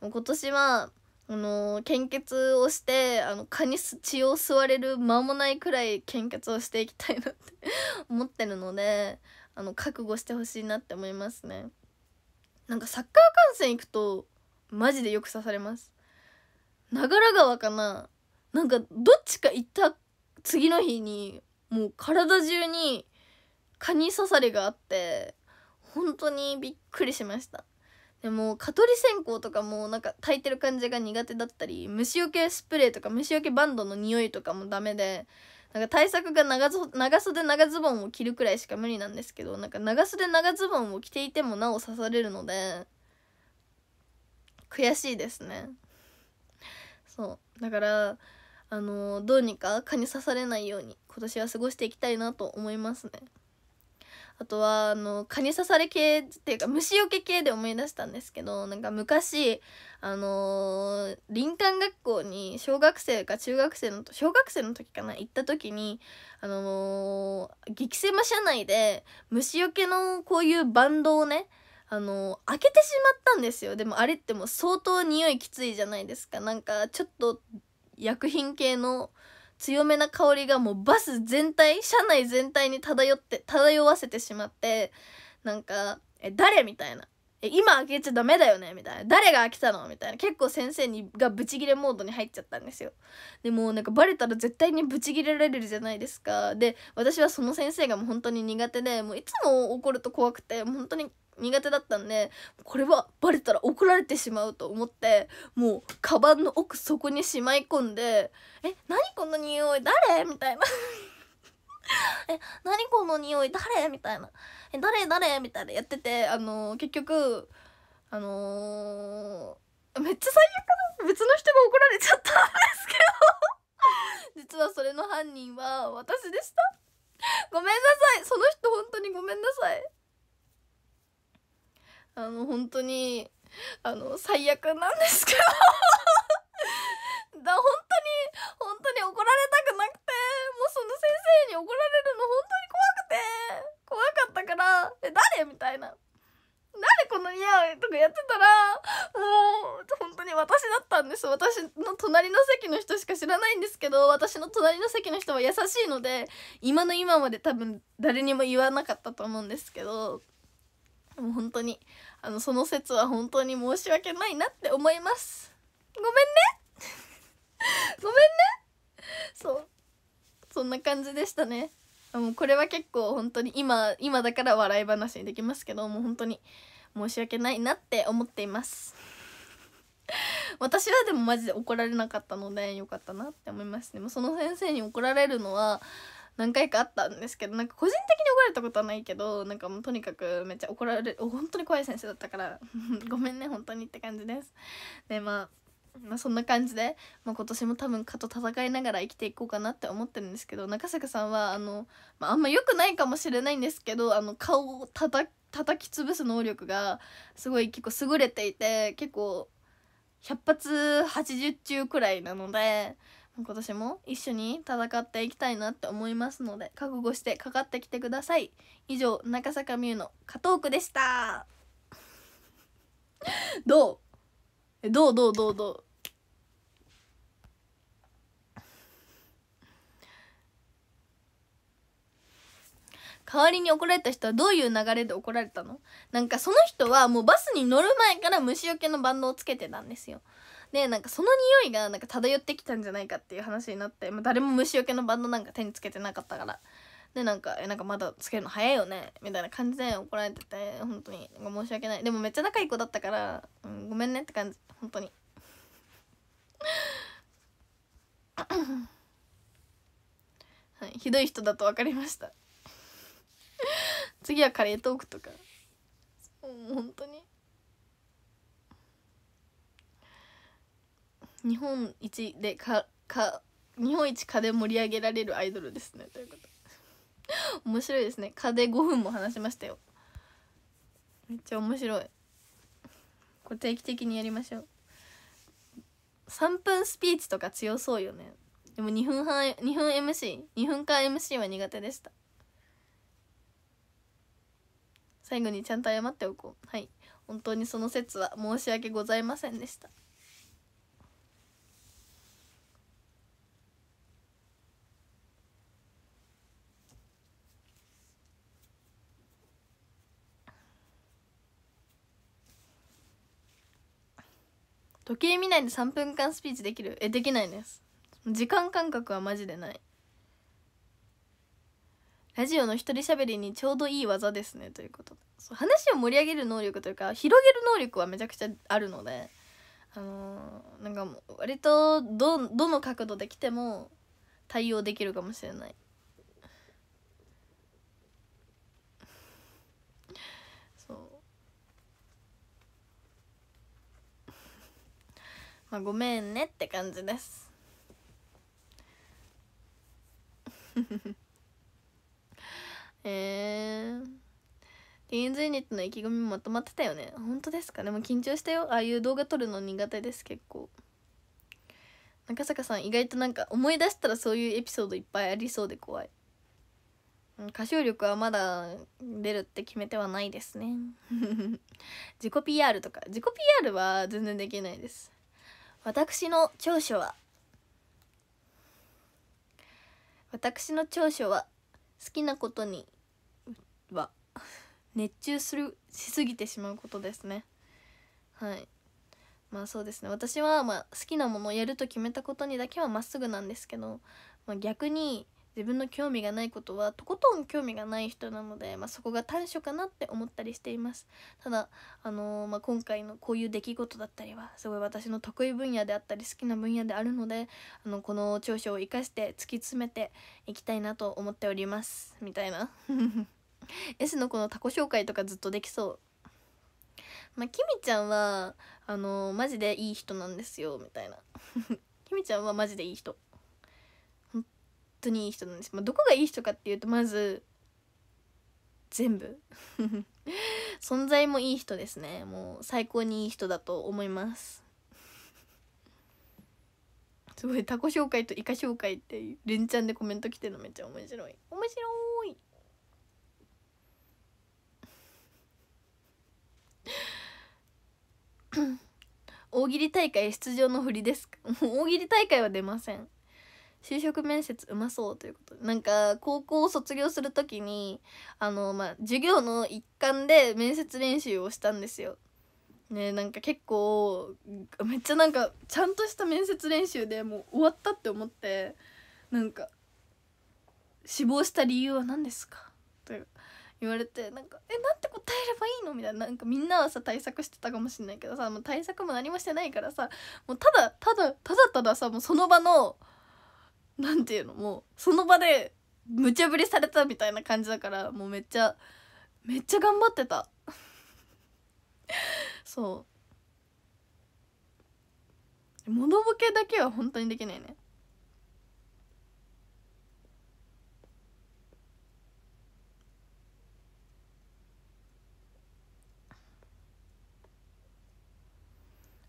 今年はあのー、献血をしてあの蚊に血を吸われる間もないくらい献血をしていきたいなって 思ってるのであの覚悟してほしいなって思いますねなんかサッカー観戦行くとマジでよく刺されます長良川かななんかどっちか行った次の日にもう体中に蚊に刺されがあって本当にびっくりしましたでも蚊取り線香とかもなんか炊いてる感じが苦手だったり虫除けスプレーとか虫除けバンドの匂いとかもダメでなんか対策が長袖長ズボンを着るくらいしか無理なんですけどなんか長袖長ズボンを着ていてもなお刺されるので悔しいですねそうだからあのどうにか蚊に刺されないように今年は過ごしていきたいなと思いますねあとはあの蚊に刺され系っていうか虫よけ系で思い出したんですけどなんか昔あのー、林間学校に小学生か中学生の小学生の時かな行った時にあのー、激狭車内で虫よけのこういうバンドをねあの開けてしまったんですよでもあれってもう相当匂いきついじゃないですかなんかちょっと薬品系の強めな香りがもうバス全体車内全体に漂って漂わせてしまってなんか「え誰?」みたいな「え今開けちゃダメだよね」みたいな「誰が開けたの?」みたいな結構先生にがブチギレモードに入っちゃったんですよでもなんかバレたら絶対にブチギレられるじゃないですかで私はその先生がもう本当に苦手でもういつも怒ると怖くて本当に苦手だったんでこれはバレたら怒られてしまうと思ってもうカバンの奥底にしまい込んで「え何この匂い誰?」みたいな え「何この匂い誰?」みたいな「え誰誰?」みたいなやっててあのー、結局あのー、めっちゃ最悪別の人が怒られちゃったんですけど 実はそれの犯人は私でしたごめんなさいその人本当にごめんなさいあの本当にあの最悪なんですけどだ本当に本当に怒られたくなくてもうその先生に怒られるの本当に怖くて怖かったから「え誰?」みたいな「誰この嫌い?」とかやってたらもう本当に私だったんです私の隣の席の人しか知らないんですけど私の隣の席の人は優しいので今の今まで多分誰にも言わなかったと思うんですけどもう本当にあのその説は本当に申し訳ないなって思いますごめんね ごめんねそうそんな感じでしたねもうこれは結構本当に今今だから笑い話にできますけどもう本当に申し訳ないなって思っています 私はでもマジで怒られなかったので良かったなって思いますでもその先生に怒られるのは何回かあったんですけどなんか個人的に怒られたことはないけどなんかもうとにかくめっちゃ怒られる本当に怖い先生だったから ごめんね本当にって感じです。でまあまあ、そんな感じで、まあ、今年も多分蚊と戦いながら生きていこうかなって思ってるんですけど中坂さんはあの、まあ、あんま良くないかもしれないんですけどあの顔をたた叩き潰す能力がすごい結構優れていて結構100発80中くらいなので。今年も一緒に戦っていきたいなって思いますので覚悟してかかってきてください以上中坂美優の加藤区でした どうどうどうどうどう代わりに怒られた人はどういう流れで怒られたのなんかその人はもうバスに乗る前から虫除けのバンドをつけてたんですよでなんかその匂いがなんか漂ってきたんじゃないかっていう話になって、まあ、誰も虫よけのバンドなんか手につけてなかったからでなんか「えなんかまだつけるの早いよね」みたいな感じで怒られてて本当に申し訳ないでもめっちゃ仲いい子だったから、うん、ごめんねって感じ本当に はい、ひどい人だと分かりました次はカレートークとかもう本当に日本一でかか日本一蚊で盛り上げられるアイドルですねということ 面白いですね蚊で5分も話しましたよめっちゃ面白いこれ定期的にやりましょう3分スピーチとか強そうよねでも2分半2分 MC2 分間 MC は苦手でした最後にちゃんと謝っておこうはい本当にその説は申し訳ございませんでした時計見ないで3分間スピーチできるえできないです時間感覚はマジでないラジオの一人喋りにちょうどいい技ですねということそう話を盛り上げる能力というか広げる能力はめちゃくちゃあるのであのー、なんかもう割とどどの角度で来ても対応できるかもしれないまあごめんねって感じです えー、ティーンズユニットの意気込みまとまってたよね本当ですかでも緊張したよああいう動画撮るの苦手です結構中坂さん意外となんか思い出したらそういうエピソードいっぱいありそうで怖い歌唱力はまだ出るって決めてはないですね 自己 PR とか自己 PR は全然できないです私の長所は私の長所は好きなことには 熱中するしすぎてしまうことですねはいまあそうですね私はまあ好きなものをやると決めたことにだけはまっすぐなんですけど、まあ、逆に自分の興味がないことはとことん興味がない人なので、まあ、そこが短所かなって思ったりしていますただ、あのー、まあ、今回のこういう出来事だったりはすごい私の得意分野であったり好きな分野であるのであのこの長所を生かして突き詰めていきたいなと思っておりますみたいな S の子の他己紹介とかずっとできそうまあ、きみちゃんはあのー、マジでいい人なんですよみたいなきみ ちゃんはマジでいい人当にいい人なんです、まあ、どこがいい人かっていうとまず全部 存在もいい人ですねもう最高にいい人だと思いますすごいタコ紹介とイカ紹介って連チャンでコメント来てるのめっちゃ面白い面白い 大喜利大会出場のふりです 大喜利大会は出ません就職面接うまそうということでなんか高校を卒業する時にあのまあ授業の一環で面接練習をしたんですよ。ねなんか結構めっちゃなんかちゃんとした面接練習でもう終わったって思ってなんか「死亡した理由は何ですか?」と言われてなんか「えなんて答えればいいの?」みたいななんかみんなはさ対策してたかもしんないけどさもう対策も何もしてないからさもうただただただたださもうその場の何て言うのもうその場で無茶ぶりされたみたいな感じだからもうめっちゃめっちゃ頑張ってた そうモノボケだけは本当にできないね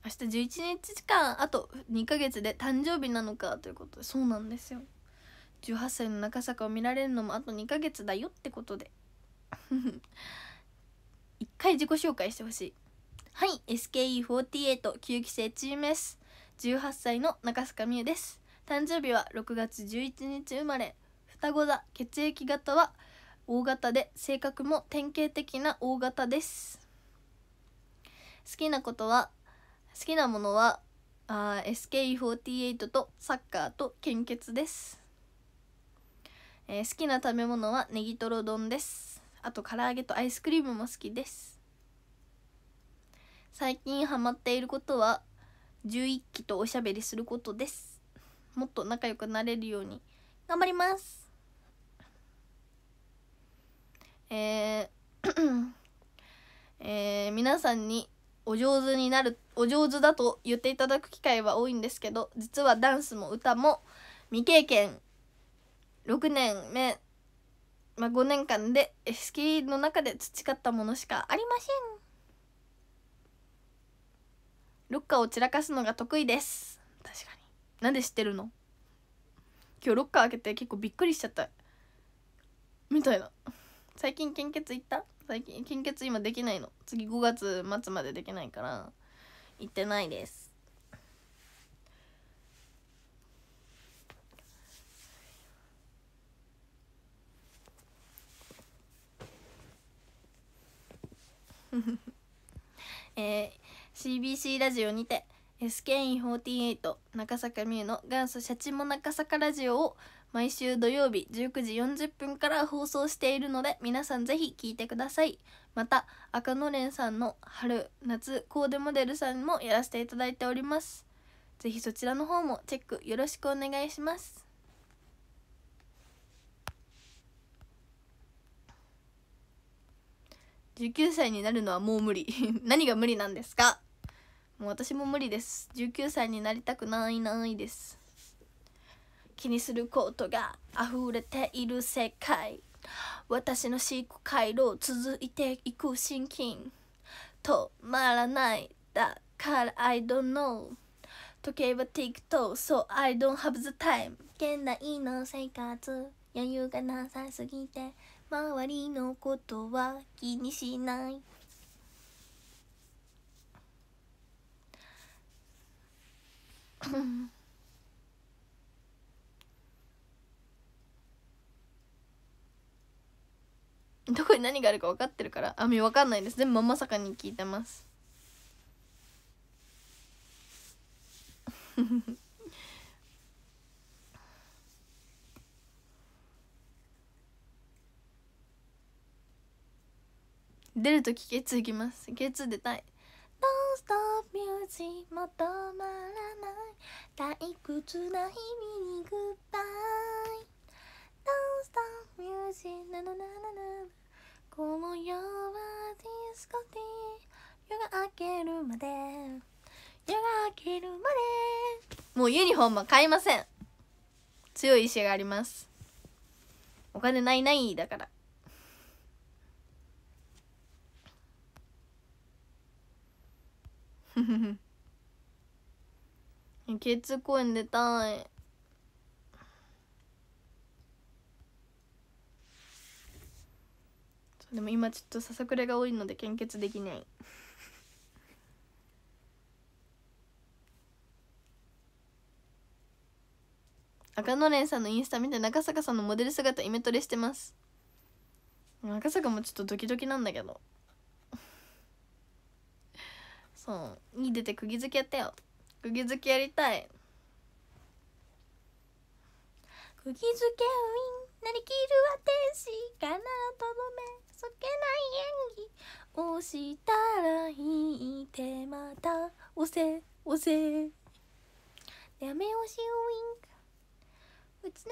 明日11日間あと2ヶ月で誕生日なのかということでそうなんですよ18歳の中坂を見られるのもあと2ヶ月だよってことで 一回自己紹介してほしいはい SKE489 期生チーム S 18歳の中坂美優です誕生日は6月11日生まれ双子座血液型は O 型で性格も典型的な O 型です好きなことは好きなものはあ s k 4 8とサッカーと献血です、えー、好きな食べ物はネギトロ丼ですあと唐揚げとアイスクリームも好きです最近ハマっていることは11期とおしゃべりすることですもっと仲良くなれるように頑張りますえー えー、皆さんにお上手になるお上手だと言っていただく機会は多いんですけど実はダンスも歌も未経験6年目、まあ、5年間で S キの中で培ったものしかありませんロッカーを散らかすのが得意です確かになんで知ってるの今日ロッカー開けて結構びっくりしちゃったみたいな最近献血行った最近献血今できないの次5月末までできないから行ってないですフフ えー、CBC ラジオにて SKE48 中坂美優の元祖シャチモ中坂ラジオを毎週土曜日19時40分から放送しているので皆さんぜひ聴いてくださいまた赤のれんさんの春夏コーデモデルさんもやらせていただいておりますぜひそちらの方もチェックよろしくお願いします19歳になるのはもう無理 何が無理なんですかもう私も無理です19歳になりたくないないです気にすることが溢れている世界私の思考回路続いていく心筋止まらないだから I don't know 時計は TikTok so I don't have the time 現代の生活余裕がなさすぎて周りのことは気にしないどこに何があるか分かってるからあみ分かんないです全部まさかに聞いてます 出るとき K2 行きます K2 出たい Don't stop m u s も止まらない退屈な日々にグッバイ d ンストップミュージー i なななななこの夜はディスコティ夜が明けるまで夜が明けるまでもうユニフォームは買いません強い意志がありますお金ないないだからふふふ。ケツ公園出たいでも今ちょっとささくれが多いので献血できない赤のれんさんのインスタ見て中坂さんのモデル姿イメトレしてます赤坂もちょっとドキドキなんだけどそうに出て釘付けやったよ釘付けやりたい釘付けウィンなりきるは天使かなとどめ情けない演技をしたらいいてまた押せ押せやめ押しウィンク打ち抜けよ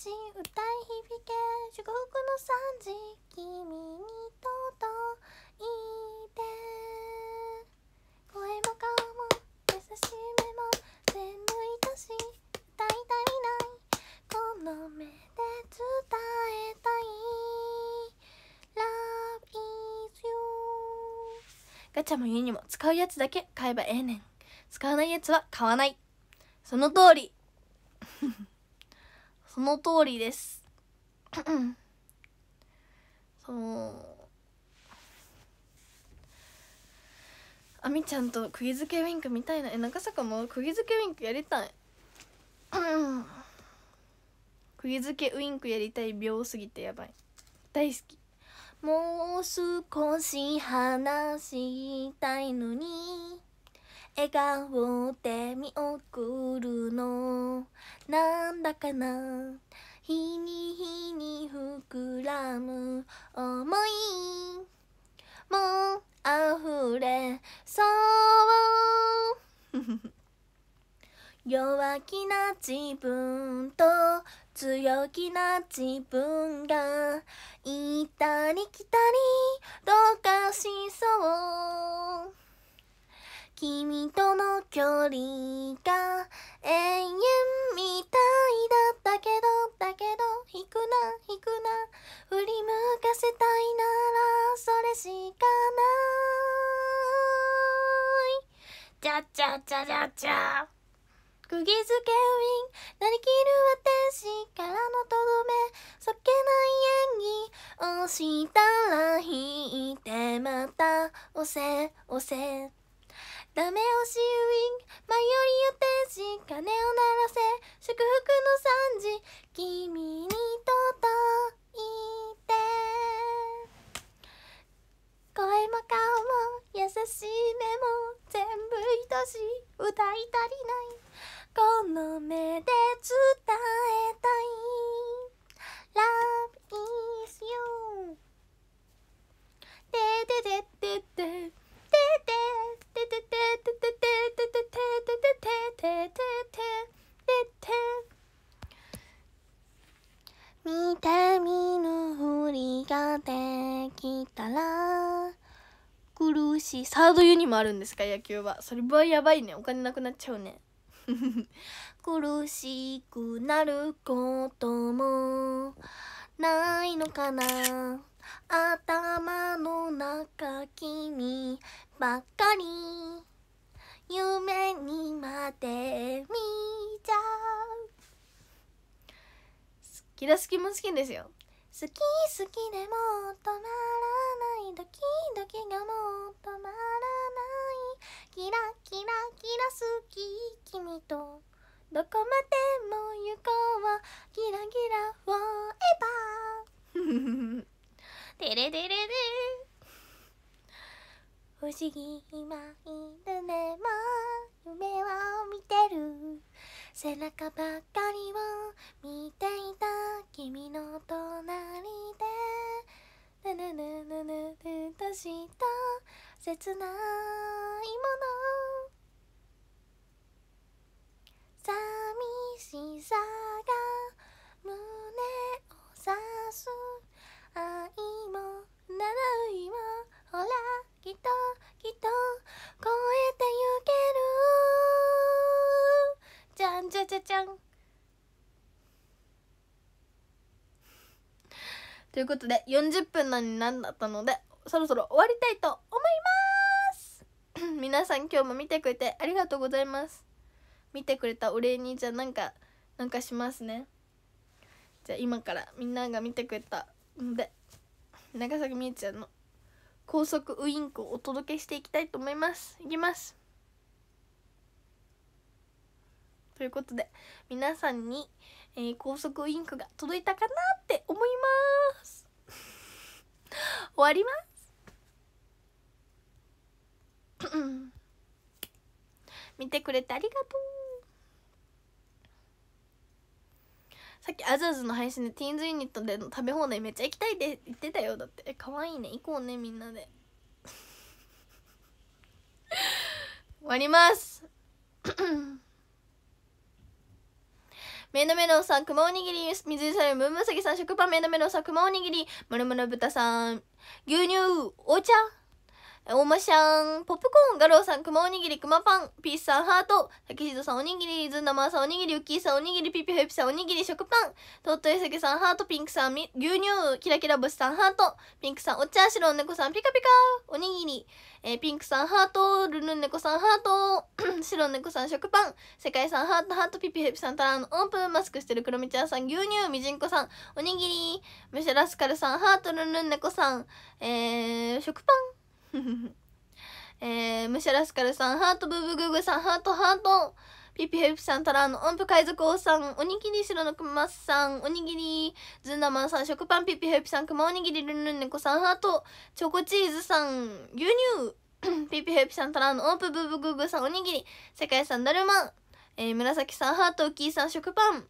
精神歌い響け祝福の惨事君に届いて声も顔も優しい目も全部たし歌いたいないこの目で伝えたいガチャも家にも使うやつだけ買えばええねん。使わないやつは買わない。その通り。その通りです。そう。あみちゃんと釘付けウィンクみたいな。え、中坂も釘付けウィンクやりたい。釘付けウィンクやりたい秒すぎてやばい。大好き。もう少し話したいのに笑顔で見送るのなんだかな日に日に膨らむ思いもう溢れそう 弱気な自分と強気な自分が行ったり来たりどうかしそう君との距離が永遠みたいだったけどだけど引くな引くな振り向かせたいならそれしかないじゃちゃちゃじゃちゃ釘付けウィンなりきる使からのとどめそけない演技押したら引いてまた押せ押せダメ押しウィンいよ天使、定鐘を鳴らせ祝福の賛辞君に届いて声も顔も優しい目も全部愛し歌い足りないこの目で伝えたい Love is you でででででででででででででででででででて見て見ぬふりができたら苦しいサードユニもあるんですか野球はそれはやばいねお金なくなっちゃうね苦しくなることもないのかな頭の中君ばっかり夢にまで見ちゃう好きだ好きも好きですよ好き好きでも止まらないドキドキがもう止まらないキラキラキラ好き君とどこまでも行こうギラギラフォーエバーテレデレテ不思議今いるねま夢を見てる背中ばかりを見ていた君の隣でぬぬぬぬぬぬとした切ないもの寂しさが胸を刺す愛も習いもほらきっときっと超えてゆけるじゃんじゃじゃじゃんということで40分なのにんだったのでそろそろ終わりたいと思います 皆さん今日も見てくれてありがとうございます見てくれたお礼にじゃあなんかなんかしますねじゃあ今からみんなが見てくれたので長崎みゆちゃんの高速ウインクをお届けしていきたいと思いますいきますということで皆さんに、えー、高速ウインクが届いたかなって思います 終わります見てくれてありがとうさっきアズアズの配信でティーンズユニットでの食べ放題めっちゃ行きたいって言ってたよだって可愛いね行こうねみんなで 終わりますメイドメロンさん、くまおにぎり、水井さん、ムンムサギさん、食パン、メイドメロンさん、くまおにぎり、まるまる豚さん、牛乳、お茶おまシャン、ポップコーン、ガローさん、くまおにぎり、くまパン、ピースさん、ハート、キしドさん、おにぎり、ずんだまーさん、おにぎり、ウッキーさん、おにぎり、ピピホエピさん、おにぎり、食パン、とッとエさけさん、ハート、ピンクさん、牛乳、キラキラ星さん、ハート、ピンクさん、お茶、白、猫さん、ピカピカ、おにぎり、えー、ピンクさん、ハート、ルルン猫さん、ハート、白猫さん、食パン、世界さん、ハート、ハート、ピピホエピさん、タラン、オープン、マスクしてるクロミちゃんさん、牛乳、みじんこさん、おにぎり、むしゃラスカルさん、ハート、ルルン猫さん、えー、食パン、えー、むしゃらすかるさん、ハートブーブグーグーさん、ハートハート。ピピヘプさん、タラーの音符海賊王さん、おにぎり白のくまさん、おにぎりずんだまんさん、食パンピピヘプさん、くまおにぎりるンるんねこさん、ハート、チョコチーズさん、牛乳、ピピヘプさん、タラーの音符ブーブグーグーさん、おにぎり、世界さん、だるま、えー、紫さん、ハート、キーさん、食パン、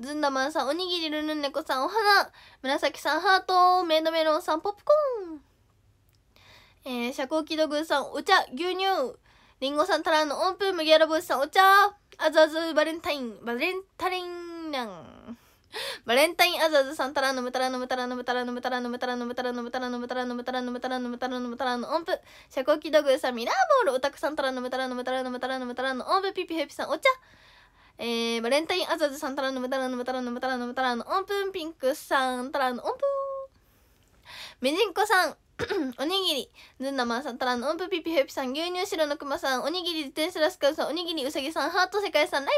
ずんだまんさん、おにぎりるンるんねこさん、お花、紫さん、ハート、メイドメロンさん、ポップコーン。えー、社交機動軍さん、お茶、牛乳、リンゴさん、たらの音符、麦わら帽子さん、お茶、あずあず、バレンタイン、バレンタリンラン。バレンタインアザーズさんタラのむタラのむタラのむタラのむタラのむタラのむタラのむタラのむタラのむタラのむタラのむタラのむタラの音符社交機道具さんミラーボールオタクさんランのタランのタランのタランのタランの音符ピピヘピさんお茶えー、バレンタインあずあずさんタラのむタラのむタラのむタラのむタラの音符ピンクさんタラの音符みじんタさん おにぎりずんだまんさんたらのうんぷぴぴぴぴさん牛乳白のくまさんおにぎり自転車ラスカルさんおにぎりうさぎさんハート世界さんライ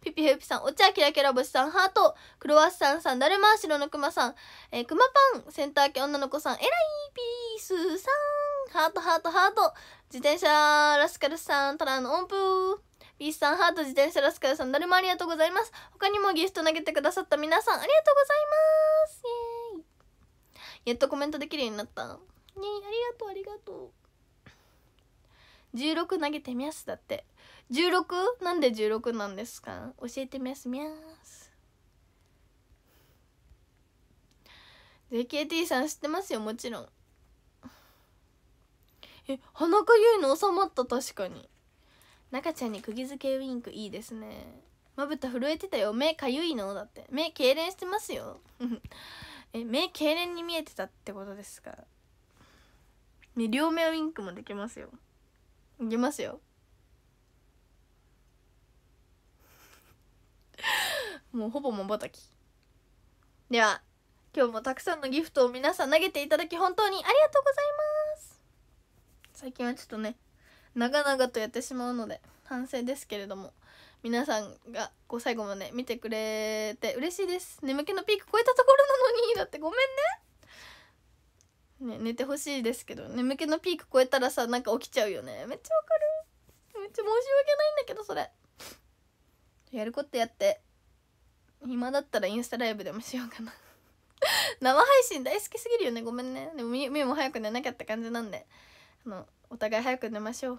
フぴぴぴぴさんお茶キラキラ星さんハートクロワッサンさんだるま白のくまさんえー、くまパンセンター系女の子さんえらいピースさんハートハートハート自転車ラスカルさんたらの音符ピースさんハート自転車ラスカルさんだるまありがとうございます他にもギフト投げてくださった皆さんありがとうございますイエーイやっとコメントできるようになったねありがとうありがとう16投げてみやすだって 16? なんで16なんですか教えてみやすみやす JKT さん知ってますよもちろんえ鼻かゆいの収まった確かに中ちゃんに釘付けウインクいいですねまぶた震えてたよ目かゆいのだって目痙攣してますよえ目痙攣に見えてたってことですか、ね、両目ウインクもできますよいきますよ もうほぼまばたきでは今日もたくさんのギフトを皆さん投げていただき本当にありがとうございます最近はちょっとね長々とやってしまうので反省ですけれども皆さんがこう最後まで見てくれて嬉しいです眠気のピーク超えたところなのにだってごめんねね寝てほしいですけど眠気のピーク超えたらさなんか起きちゃうよねめっちゃわかるめっちゃ申し訳ないんだけどそれやることやって暇だったらインスタライブでもしようかな生配信大好きすぎるよねごめんねでも目も早く寝なきゃって感じなんであのお互い早く寝ましょう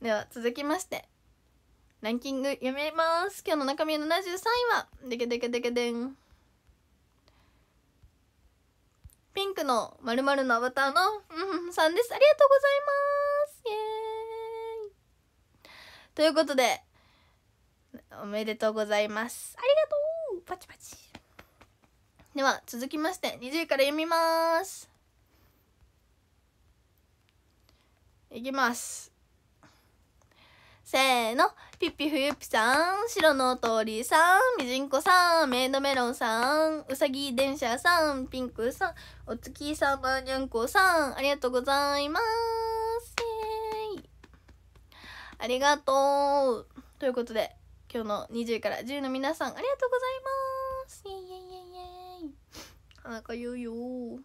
では続きましてランキング読めます今日の中身の73位はでけでけでけでんピンクのまるのアバターのうんさんですありがとうございますイエーイということでおめでとうございますありがとうパチパチでは続きまして20位から読みますいきますせーのピッピユピさん、白の通りさん、ミジンコさん、メイドメロンさん、うさぎ電車さん、ピンクさん、お月さにゃんこさん、ありがとうございます。ありがとう。ということで、今日の20位から10の皆さん、ありがとうございます。イェイイェイイェイ。鼻かゆうよ。明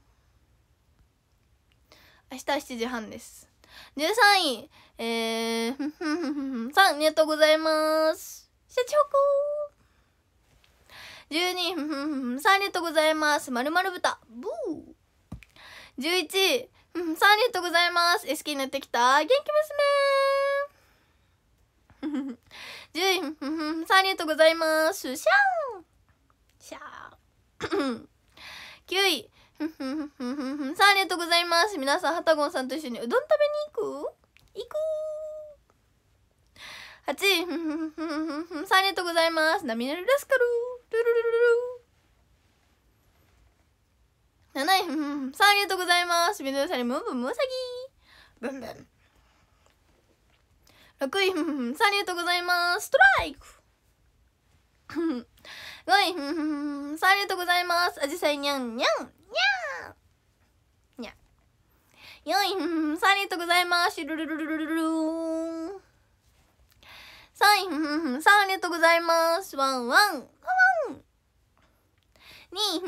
日7時半です。13位えー、さん、ありがとうございます。シャチホコー。12、さん、ありがとうございます。まるまる豚、ブー。11、さん、ありがとうございます。好きになってきた、元気娘。10位、さん、ありがとうございます。シャーン。シャーン。9 位、さん、ありがとうございます。皆さん、ハタゴンさんと一緒にうどん食べに行く行こう !8 位サイレントございますナミナルラスカルルルルルル7位サイレントございますミドルサリムンブンムサギブンブン6位、サリュートございます。ストライク !5 位、サリュートございます。アジサイニャンニャンニャンよいんサリーとございますルルルルルルルーサインさんありがとうございますワンワンワン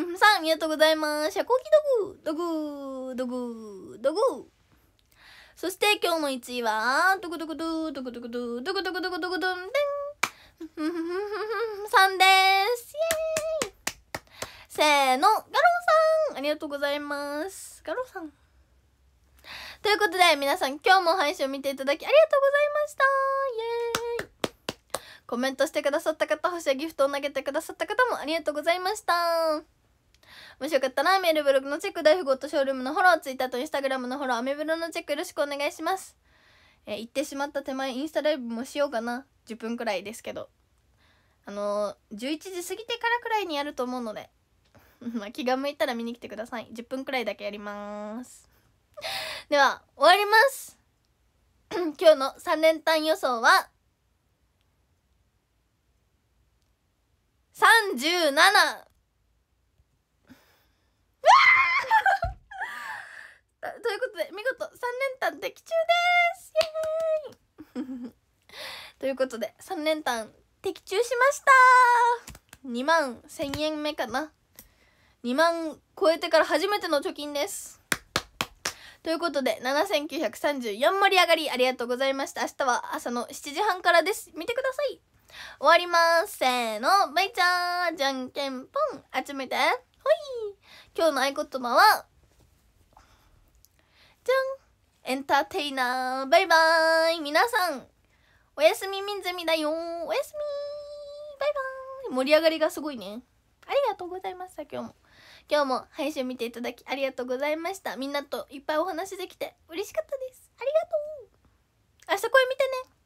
にさんありがとうございますシャコキドグドグドグドグそして今日の1位はドクドクドドクドクドドクドクドクドクドンデンさんですイーイせーのガロンさんありがとうございますガロンさんということで皆さん今日も配信を見ていただきありがとうございましたイエーイコメントしてくださった方星やギフトを投げてくださった方もありがとうございましたもしよかったらメールブログのチェック大富豪とショールームのフォローツイッターとインスタグラムのフォローアメブロのチェックよろしくお願いしますえー、行ってしまった手前インスタライブもしようかな10分くらいですけどあのー、11時過ぎてからくらいにやると思うので ま気が向いたら見に来てください10分くらいだけやります では、終わります 今日の3連単予想は、37! ということで見事3連単的中ですイエーイ ということで3連単的中しました2万1000円目かな2万超えてから初めての貯金ですということで7934盛り上がりありがとうございました明日は朝の7時半からです見てください終わりますせーのバイチャーじゃんけんぽん集めてほい今日の合言葉はじゃんエンターテイナーバイバーイ皆さんおやすみみんずみだよおやすみバイバイ盛り上がりがすごいねありがとうございました今日も今日も配信見ていただきありがとうございましたみんなといっぱいお話できて嬉しかったですありがとう明日声見てね